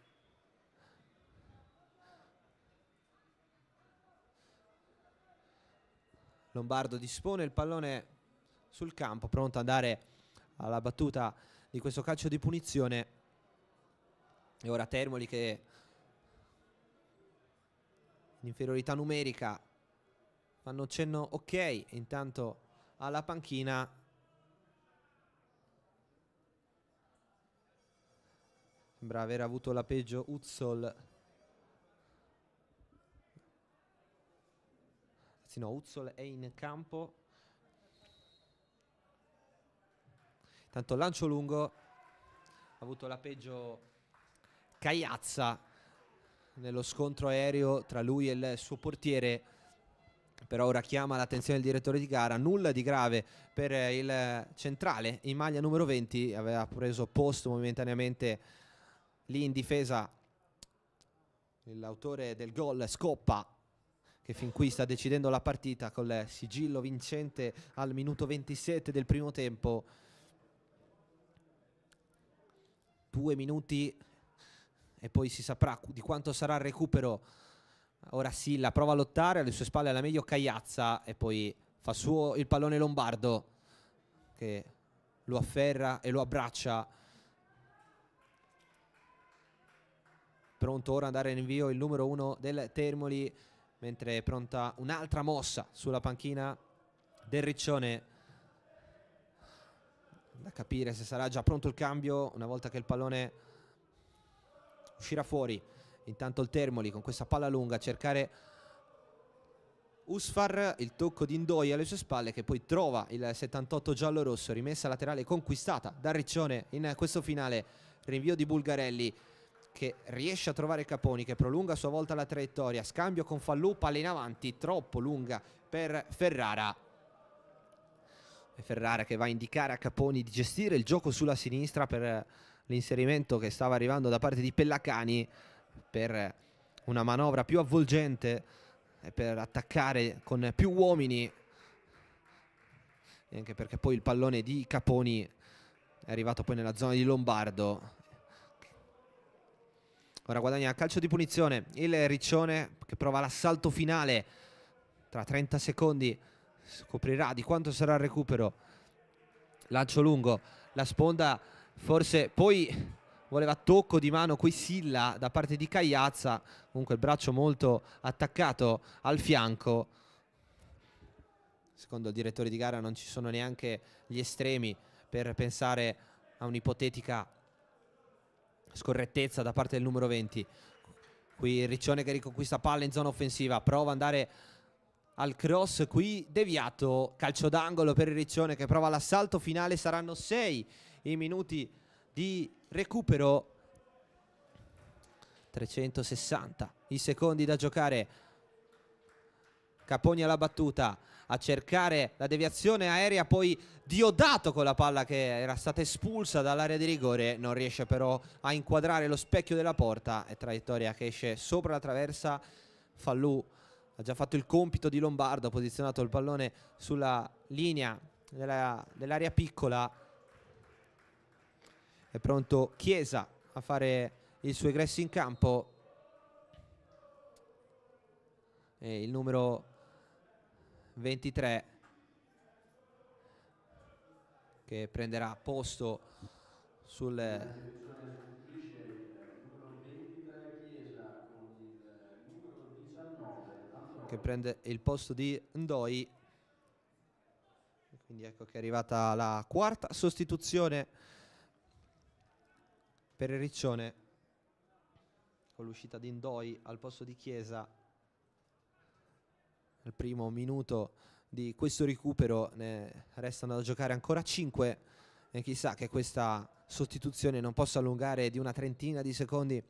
Speaker 1: Lombardo dispone il pallone sul campo pronto ad andare alla battuta di questo calcio di punizione e ora Termoli che in inferiorità numerica fanno cenno ok intanto alla panchina sembra aver avuto la peggio Uzzol sì no Uzzol è in campo intanto lancio lungo ha avuto la peggio Cagliazza nello scontro aereo tra lui e il suo portiere però ora chiama l'attenzione del direttore di gara, nulla di grave per eh, il centrale in maglia numero 20, aveva preso posto momentaneamente lì in difesa l'autore del gol Scoppa che fin qui sta decidendo la partita col sigillo vincente al minuto 27 del primo tempo. Due minuti e poi si saprà di quanto sarà il recupero Ora Silla prova a lottare, alle sue spalle alla meglio Cagliazza e poi fa suo il pallone Lombardo che lo afferra e lo abbraccia. Pronto ora ad andare in invio il numero uno del Termoli, mentre è pronta un'altra mossa sulla panchina del Riccione. Da capire se sarà già pronto il cambio una volta che il pallone uscirà fuori. Intanto il Termoli con questa palla lunga a cercare Usfar, il tocco di Indoia alle sue spalle che poi trova il 78 giallo-rosso, rimessa laterale conquistata da Riccione in questo finale, rinvio di Bulgarelli che riesce a trovare Caponi che prolunga a sua volta la traiettoria, scambio con Fallù, palla in avanti, troppo lunga per Ferrara. E Ferrara che va a indicare a Caponi di gestire il gioco sulla sinistra per l'inserimento che stava arrivando da parte di Pellacani per una manovra più avvolgente e per attaccare con più uomini anche perché poi il pallone di Caponi è arrivato poi nella zona di Lombardo ora guadagna calcio di punizione il Riccione che prova l'assalto finale tra 30 secondi scoprirà di quanto sarà il recupero lancio lungo la sponda forse poi voleva tocco di mano qui Silla da parte di Cagliazza, comunque il braccio molto attaccato al fianco. Secondo il direttore di gara non ci sono neanche gli estremi per pensare a un'ipotetica scorrettezza da parte del numero 20. Qui Riccione che riconquista palla in zona offensiva, prova ad andare al cross qui deviato, calcio d'angolo per Riccione che prova l'assalto finale, saranno 6 i minuti di recupero 360 i secondi da giocare Capogna la battuta a cercare la deviazione aerea poi Diodato con la palla che era stata espulsa dall'area di rigore non riesce però a inquadrare lo specchio della porta e traiettoria che esce sopra la traversa Fallù ha già fatto il compito di Lombardo ha posizionato il pallone sulla linea dell'area dell piccola è pronto Chiesa a fare il suo egresso in campo. E il numero 23 che prenderà posto sul che prende il posto di Ndoi quindi ecco che è arrivata la quarta sostituzione per il Riccione con l'uscita di Indoi al posto di Chiesa al primo minuto di questo recupero ne restano da giocare ancora 5 e chissà che questa sostituzione non possa allungare di una trentina di secondi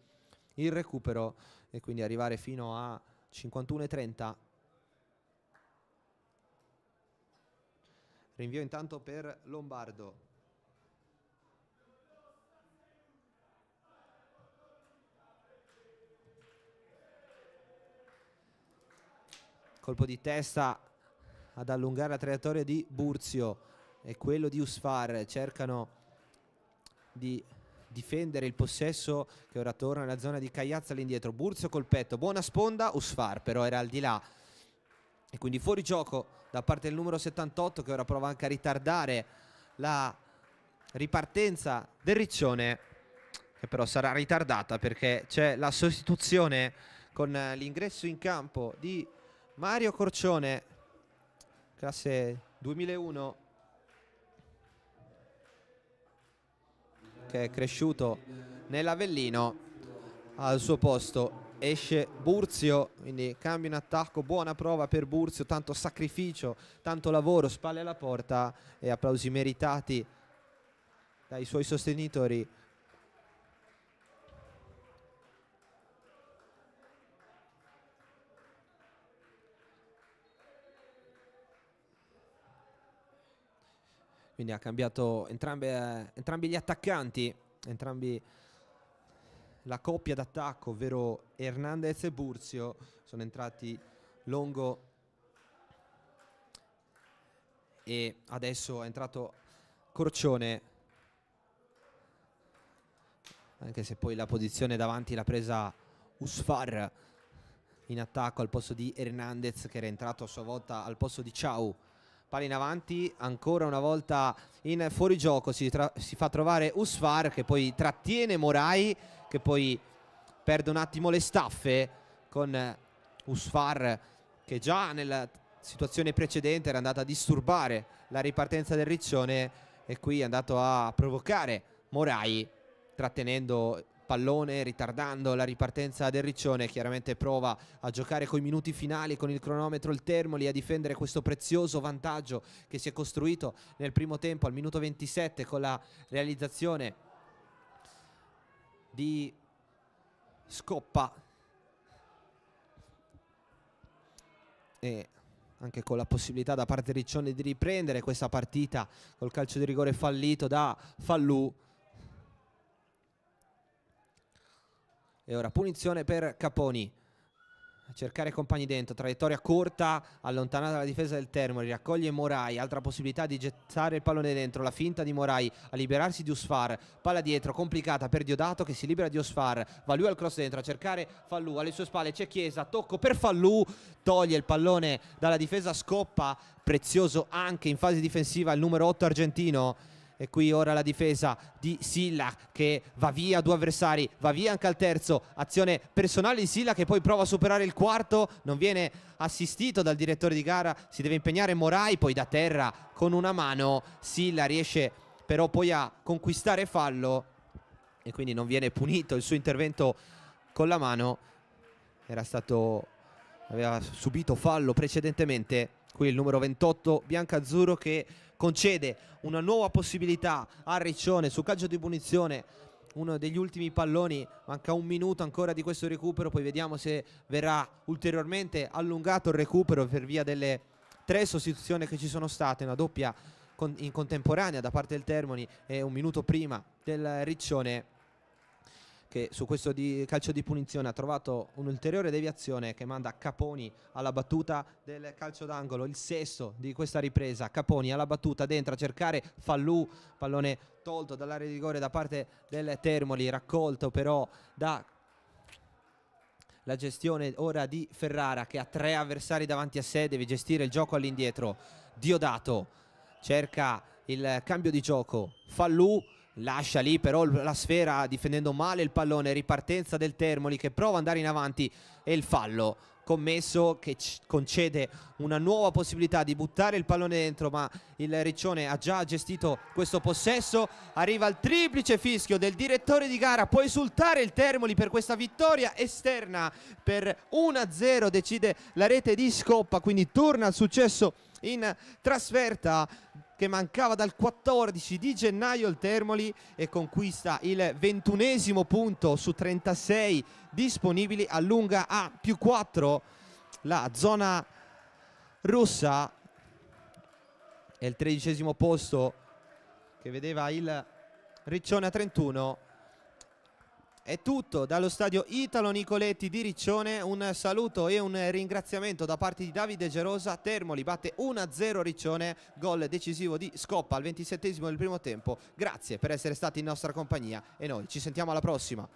Speaker 1: il recupero e quindi arrivare fino a 51.30 rinvio intanto per Lombardo colpo di testa ad allungare la traiettoria di Burzio e quello di Usfar cercano di difendere il possesso che ora torna nella zona di Cagliazza all'indietro Burzio col petto, buona sponda Usfar però era al di là e quindi fuori gioco da parte del numero 78 che ora prova anche a ritardare la ripartenza del Riccione che però sarà ritardata perché c'è la sostituzione con l'ingresso in campo di Mario Corcione, classe 2001, che è cresciuto nell'Avellino, al suo posto esce Burzio, quindi cambio in attacco, buona prova per Burzio, tanto sacrificio, tanto lavoro, spalle alla porta e applausi meritati dai suoi sostenitori quindi ha cambiato entrambe, entrambi gli attaccanti, entrambi la coppia d'attacco, ovvero Hernandez e Burzio, sono entrati Longo e adesso è entrato Corcione, anche se poi la posizione davanti l'ha presa Usfar in attacco al posto di Hernandez che era entrato a sua volta al posto di Ciao. Palla in avanti, ancora una volta in fuorigioco si, si fa trovare Usfar che poi trattiene Morai che poi perde un attimo le staffe con Usfar che già nella situazione precedente era andata a disturbare la ripartenza del Riccione e qui è andato a provocare Morai trattenendo pallone ritardando la ripartenza del Riccione, chiaramente prova a giocare con i minuti finali, con il cronometro il Termoli, a difendere questo prezioso vantaggio che si è costruito nel primo tempo al minuto 27 con la realizzazione di Scoppa e anche con la possibilità da parte Riccione di riprendere questa partita col calcio di rigore fallito da Fallù E ora punizione per Caponi. cercare compagni dentro, traiettoria corta, allontanata dalla difesa del Termoli, raccoglie Morai, altra possibilità di gettare il pallone dentro, la finta di Morai a liberarsi di Usfar, palla dietro, complicata per Diodato che si libera di Usfar, va lui al cross dentro a cercare Fallù, alle sue spalle c'è Chiesa, tocco per Fallù, toglie il pallone dalla difesa, scoppa, prezioso anche in fase difensiva il numero 8 argentino e qui ora la difesa di Silla che va via due avversari, va via anche al terzo, azione personale di Silla che poi prova a superare il quarto, non viene assistito dal direttore di gara, si deve impegnare Morai, poi da terra con una mano Silla riesce però poi a conquistare fallo e quindi non viene punito il suo intervento con la mano, era stato aveva subito fallo precedentemente, qui il numero 28 bianca azzurro che concede una nuova possibilità a Riccione sul calcio di punizione uno degli ultimi palloni, manca un minuto ancora di questo recupero, poi vediamo se verrà ulteriormente allungato il recupero per via delle tre sostituzioni che ci sono state, una doppia in contemporanea da parte del Termoni e un minuto prima del Riccione che su questo di calcio di punizione ha trovato un'ulteriore deviazione che manda Caponi alla battuta del calcio d'angolo, il sesto di questa ripresa, Caponi alla battuta dentro a cercare Fallù, pallone tolto dall'area di rigore da parte del Termoli, raccolto però da la gestione ora di Ferrara che ha tre avversari davanti a sé, deve gestire il gioco all'indietro. Diodato cerca il cambio di gioco, Fallù Lascia lì però la sfera difendendo male il pallone, ripartenza del Termoli che prova ad andare in avanti e il fallo commesso che concede una nuova possibilità di buttare il pallone dentro ma il Riccione ha già gestito questo possesso arriva il triplice fischio del direttore di gara può esultare il Termoli per questa vittoria esterna per 1-0 decide la rete di Scoppa quindi torna al successo in trasferta che mancava dal 14 di gennaio il Termoli e conquista il ventunesimo punto su 36 disponibili, allunga a più 4 la zona rossa e il tredicesimo posto che vedeva il Riccione a 31 è tutto dallo stadio Italo Nicoletti di Riccione, un saluto e un ringraziamento da parte di Davide Gerosa, Termoli batte 1-0 Riccione, gol decisivo di Scoppa al 27 del primo tempo, grazie per essere stati in nostra compagnia e noi ci sentiamo alla prossima.